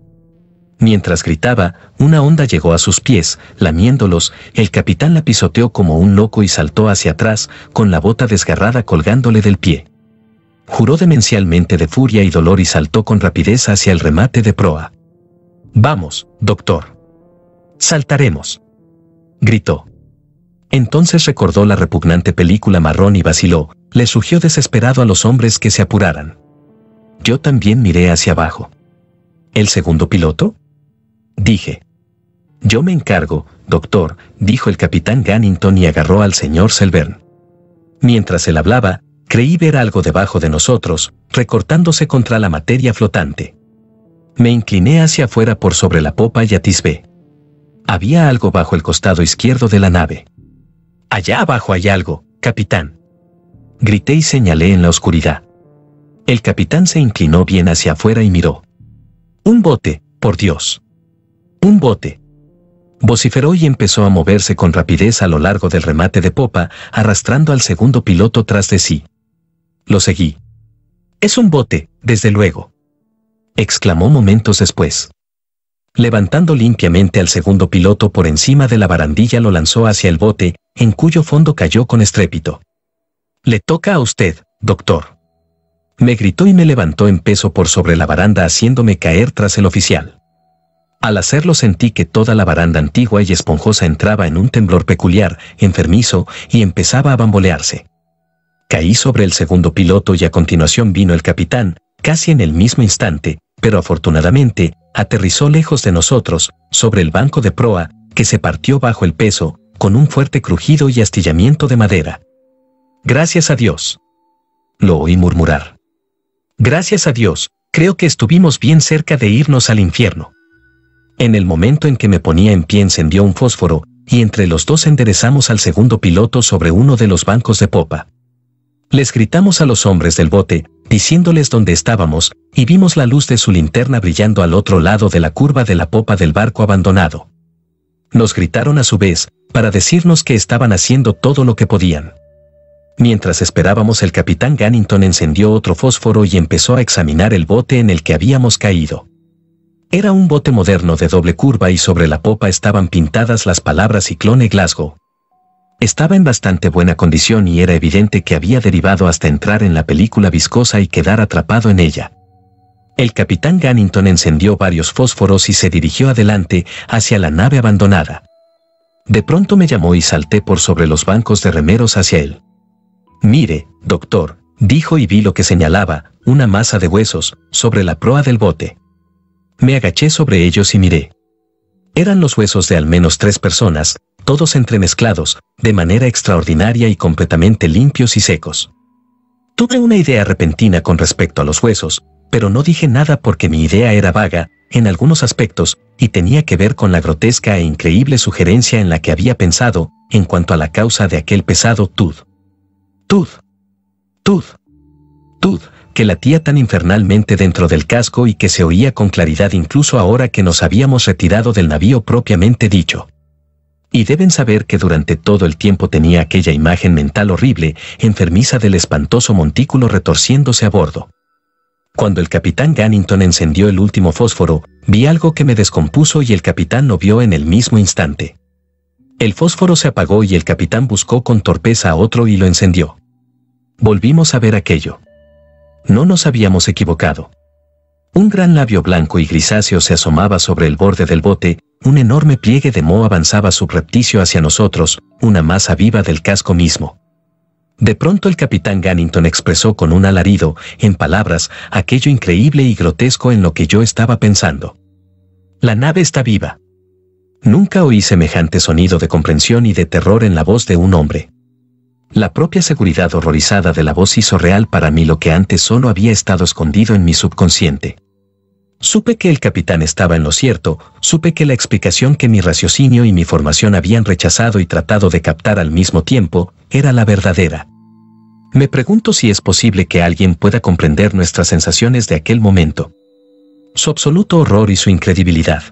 S1: Mientras gritaba, una onda llegó a sus pies, lamiéndolos, el capitán la pisoteó como un loco y saltó hacia atrás, con la bota desgarrada colgándole del pie. Juró demencialmente de furia y dolor y saltó con rapidez hacia el remate de proa. Vamos, doctor. Saltaremos. Gritó. Entonces recordó la repugnante película marrón y vaciló, le sugió desesperado a los hombres que se apuraran. Yo también miré hacia abajo. ¿El segundo piloto? dije. Yo me encargo, doctor, dijo el capitán Gannington y agarró al señor Selvern. Mientras él hablaba, creí ver algo debajo de nosotros, recortándose contra la materia flotante. Me incliné hacia afuera por sobre la popa y atisbé. Había algo bajo el costado izquierdo de la nave. Allá abajo hay algo, capitán. Grité y señalé en la oscuridad. El capitán se inclinó bien hacia afuera y miró. Un bote, por Dios. Un bote. Vociferó y empezó a moverse con rapidez a lo largo del remate de popa, arrastrando al segundo piloto tras de sí. Lo seguí. Es un bote, desde luego. Exclamó momentos después. Levantando limpiamente al segundo piloto por encima de la barandilla lo lanzó hacia el bote, en cuyo fondo cayó con estrépito. Le toca a usted, doctor. Me gritó y me levantó en peso por sobre la baranda haciéndome caer tras el oficial. Al hacerlo sentí que toda la baranda antigua y esponjosa entraba en un temblor peculiar, enfermizo, y empezaba a bambolearse. Caí sobre el segundo piloto y a continuación vino el capitán, casi en el mismo instante, pero afortunadamente, aterrizó lejos de nosotros, sobre el banco de proa, que se partió bajo el peso, con un fuerte crujido y astillamiento de madera. Gracias a Dios. Lo oí murmurar. Gracias a Dios, creo que estuvimos bien cerca de irnos al infierno. En el momento en que me ponía en pie encendió un fósforo, y entre los dos enderezamos al segundo piloto sobre uno de los bancos de popa. Les gritamos a los hombres del bote, diciéndoles dónde estábamos, y vimos la luz de su linterna brillando al otro lado de la curva de la popa del barco abandonado. Nos gritaron a su vez, para decirnos que estaban haciendo todo lo que podían. Mientras esperábamos el capitán Gannington encendió otro fósforo y empezó a examinar el bote en el que habíamos caído. Era un bote moderno de doble curva y sobre la popa estaban pintadas las palabras Ciclone Glasgow. Estaba en bastante buena condición y era evidente que había derivado hasta entrar en la película viscosa y quedar atrapado en ella. El capitán Gannington encendió varios fósforos y se dirigió adelante hacia la nave abandonada. De pronto me llamó y salté por sobre los bancos de remeros hacia él. Mire, doctor, dijo y vi lo que señalaba, una masa de huesos, sobre la proa del bote. Me agaché sobre ellos y miré. Eran los huesos de al menos tres personas, todos entremezclados, de manera extraordinaria y completamente limpios y secos. Tuve una idea repentina con respecto a los huesos, pero no dije nada porque mi idea era vaga, en algunos aspectos, y tenía que ver con la grotesca e increíble sugerencia en la que había pensado en cuanto a la causa de aquel pesado tud. Tud. Tud. Tud que latía tan infernalmente dentro del casco y que se oía con claridad incluso ahora que nos habíamos retirado del navío propiamente dicho. Y deben saber que durante todo el tiempo tenía aquella imagen mental horrible, enfermiza del espantoso montículo retorciéndose a bordo. Cuando el capitán Gannington encendió el último fósforo, vi algo que me descompuso y el capitán lo vio en el mismo instante. El fósforo se apagó y el capitán buscó con torpeza a otro y lo encendió. Volvimos a ver aquello no nos habíamos equivocado. Un gran labio blanco y grisáceo se asomaba sobre el borde del bote, un enorme pliegue de moho avanzaba subrepticio hacia nosotros, una masa viva del casco mismo. De pronto el capitán Gannington expresó con un alarido, en palabras, aquello increíble y grotesco en lo que yo estaba pensando. La nave está viva. Nunca oí semejante sonido de comprensión y de terror en la voz de un hombre. La propia seguridad horrorizada de la voz hizo real para mí lo que antes solo había estado escondido en mi subconsciente. Supe que el capitán estaba en lo cierto, supe que la explicación que mi raciocinio y mi formación habían rechazado y tratado de captar al mismo tiempo, era la verdadera. Me pregunto si es posible que alguien pueda comprender nuestras sensaciones de aquel momento. Su absoluto horror y su incredibilidad.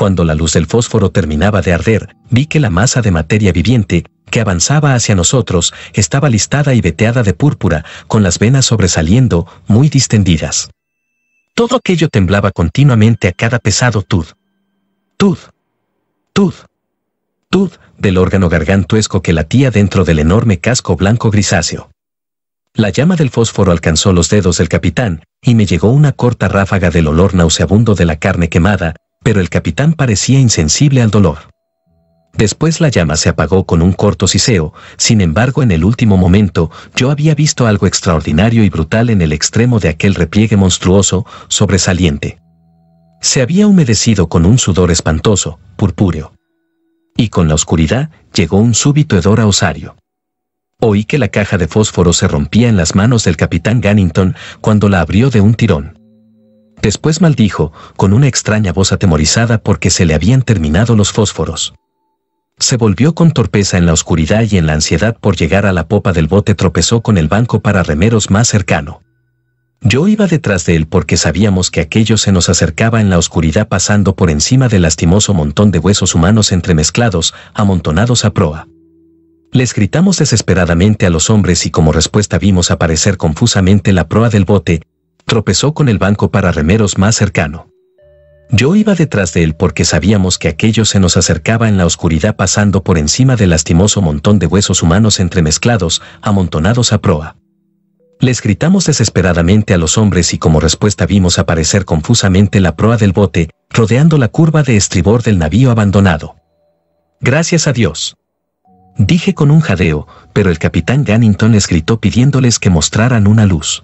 S1: Cuando la luz del fósforo terminaba de arder, vi que la masa de materia viviente, que avanzaba hacia nosotros, estaba listada y veteada de púrpura, con las venas sobresaliendo, muy distendidas. Todo aquello temblaba continuamente a cada pesado tud. Tud. Tud. Tud del órgano gargantuesco que latía dentro del enorme casco blanco grisáceo. La llama del fósforo alcanzó los dedos del capitán, y me llegó una corta ráfaga del olor nauseabundo de la carne quemada, pero el capitán parecía insensible al dolor. Después la llama se apagó con un corto siseo, sin embargo en el último momento yo había visto algo extraordinario y brutal en el extremo de aquel repliegue monstruoso, sobresaliente. Se había humedecido con un sudor espantoso, purpúreo. Y con la oscuridad llegó un súbito hedor a osario. Oí que la caja de fósforo se rompía en las manos del capitán Gannington cuando la abrió de un tirón. Después maldijo, con una extraña voz atemorizada porque se le habían terminado los fósforos. Se volvió con torpeza en la oscuridad y en la ansiedad por llegar a la popa del bote tropezó con el banco para remeros más cercano. Yo iba detrás de él porque sabíamos que aquello se nos acercaba en la oscuridad pasando por encima del lastimoso montón de huesos humanos entremezclados, amontonados a proa. Les gritamos desesperadamente a los hombres y como respuesta vimos aparecer confusamente la proa del bote, Tropezó con el banco para remeros más cercano. Yo iba detrás de él porque sabíamos que aquello se nos acercaba en la oscuridad pasando por encima del lastimoso montón de huesos humanos entremezclados, amontonados a proa. Les gritamos desesperadamente a los hombres y como respuesta vimos aparecer confusamente la proa del bote, rodeando la curva de estribor del navío abandonado. Gracias a Dios. Dije con un jadeo, pero el capitán Gannington les gritó pidiéndoles que mostraran una luz.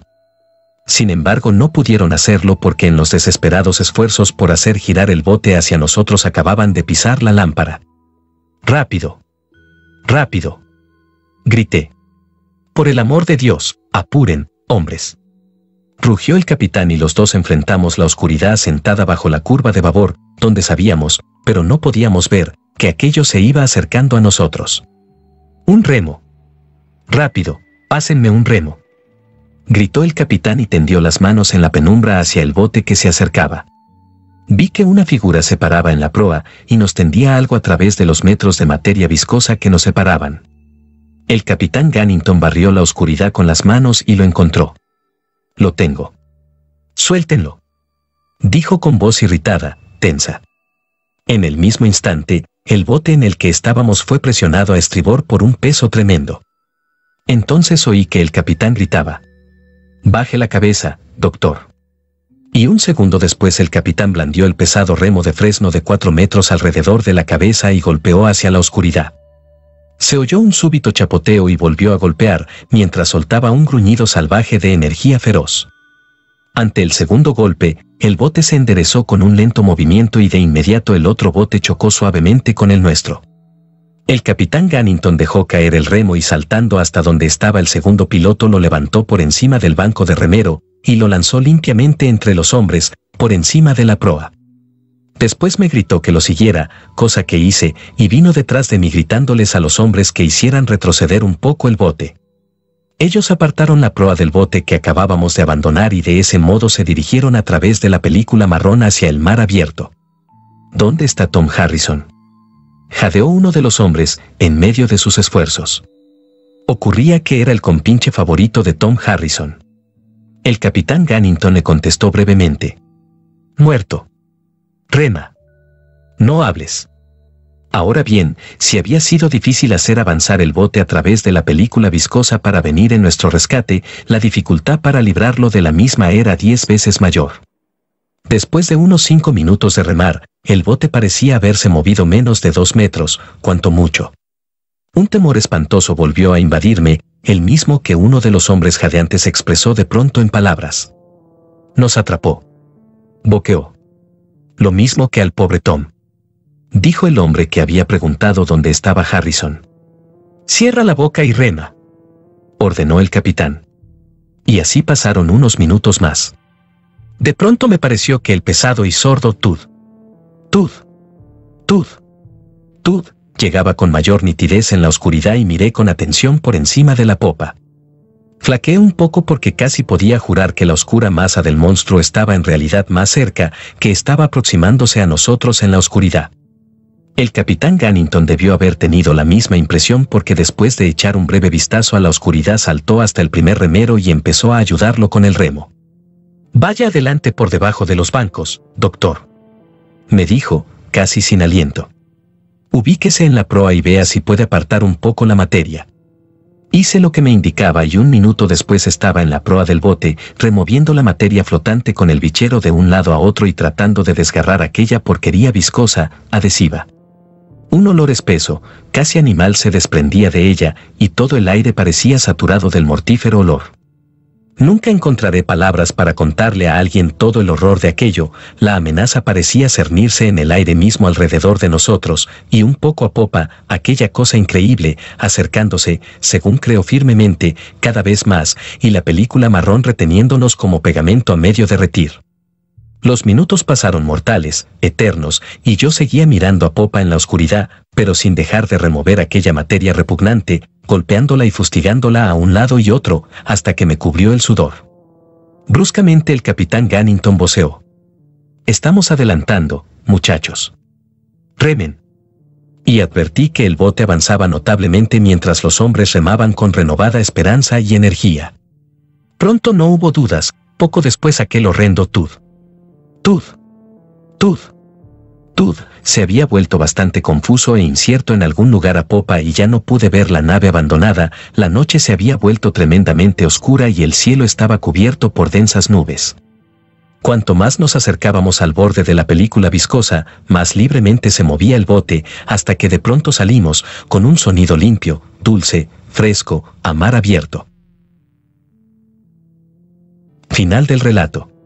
S1: Sin embargo no pudieron hacerlo porque en los desesperados esfuerzos por hacer girar el bote hacia nosotros acababan de pisar la lámpara. Rápido. Rápido. Grité. Por el amor de Dios, apuren, hombres. Rugió el capitán y los dos enfrentamos la oscuridad sentada bajo la curva de babor, donde sabíamos, pero no podíamos ver, que aquello se iba acercando a nosotros. Un remo. Rápido, pásenme un remo gritó el capitán y tendió las manos en la penumbra hacia el bote que se acercaba. Vi que una figura se paraba en la proa y nos tendía algo a través de los metros de materia viscosa que nos separaban. El capitán Gannington barrió la oscuridad con las manos y lo encontró. Lo tengo. Suéltenlo. Dijo con voz irritada, tensa. En el mismo instante, el bote en el que estábamos fue presionado a estribor por un peso tremendo. Entonces oí que el capitán gritaba, Baje la cabeza, doctor. Y un segundo después el capitán blandió el pesado remo de fresno de cuatro metros alrededor de la cabeza y golpeó hacia la oscuridad. Se oyó un súbito chapoteo y volvió a golpear, mientras soltaba un gruñido salvaje de energía feroz. Ante el segundo golpe, el bote se enderezó con un lento movimiento y de inmediato el otro bote chocó suavemente con el nuestro. El capitán Gannington dejó caer el remo y saltando hasta donde estaba el segundo piloto lo levantó por encima del banco de remero, y lo lanzó limpiamente entre los hombres, por encima de la proa. Después me gritó que lo siguiera, cosa que hice, y vino detrás de mí gritándoles a los hombres que hicieran retroceder un poco el bote. Ellos apartaron la proa del bote que acabábamos de abandonar y de ese modo se dirigieron a través de la película marrón hacia el mar abierto. ¿Dónde está Tom Harrison? jadeó uno de los hombres en medio de sus esfuerzos. Ocurría que era el compinche favorito de Tom Harrison. El capitán Gannington le contestó brevemente. Muerto. Rema. No hables. Ahora bien, si había sido difícil hacer avanzar el bote a través de la película viscosa para venir en nuestro rescate, la dificultad para librarlo de la misma era diez veces mayor. Después de unos cinco minutos de remar, el bote parecía haberse movido menos de dos metros, cuanto mucho. Un temor espantoso volvió a invadirme, el mismo que uno de los hombres jadeantes expresó de pronto en palabras. Nos atrapó. Boqueó. Lo mismo que al pobre Tom. Dijo el hombre que había preguntado dónde estaba Harrison. Cierra la boca y rema. Ordenó el capitán. Y así pasaron unos minutos más. De pronto me pareció que el pesado y sordo Tud, Tud, Tud, Tud llegaba con mayor nitidez en la oscuridad y miré con atención por encima de la popa. Flaqueé un poco porque casi podía jurar que la oscura masa del monstruo estaba en realidad más cerca, que estaba aproximándose a nosotros en la oscuridad. El capitán Gannington debió haber tenido la misma impresión porque después de echar un breve vistazo a la oscuridad saltó hasta el primer remero y empezó a ayudarlo con el remo. Vaya adelante por debajo de los bancos, doctor. Me dijo, casi sin aliento. Ubíquese en la proa y vea si puede apartar un poco la materia. Hice lo que me indicaba y un minuto después estaba en la proa del bote, removiendo la materia flotante con el bichero de un lado a otro y tratando de desgarrar aquella porquería viscosa, adhesiva. Un olor espeso, casi animal se desprendía de ella, y todo el aire parecía saturado del mortífero olor. Nunca encontraré palabras para contarle a alguien todo el horror de aquello, la amenaza parecía cernirse en el aire mismo alrededor de nosotros, y un poco a popa, aquella cosa increíble, acercándose, según creo firmemente, cada vez más, y la película marrón reteniéndonos como pegamento a medio derretir. Los minutos pasaron mortales, eternos, y yo seguía mirando a popa en la oscuridad, pero sin dejar de remover aquella materia repugnante, golpeándola y fustigándola a un lado y otro, hasta que me cubrió el sudor. Bruscamente el capitán Gannington voceó. Estamos adelantando, muchachos. Remen. Y advertí que el bote avanzaba notablemente mientras los hombres remaban con renovada esperanza y energía. Pronto no hubo dudas, poco después aquel horrendo tud. Tud. Tud se había vuelto bastante confuso e incierto en algún lugar a popa y ya no pude ver la nave abandonada, la noche se había vuelto tremendamente oscura y el cielo estaba cubierto por densas nubes. Cuanto más nos acercábamos al borde de la película viscosa, más libremente se movía el bote, hasta que de pronto salimos, con un sonido limpio, dulce, fresco, a mar abierto. Final del relato.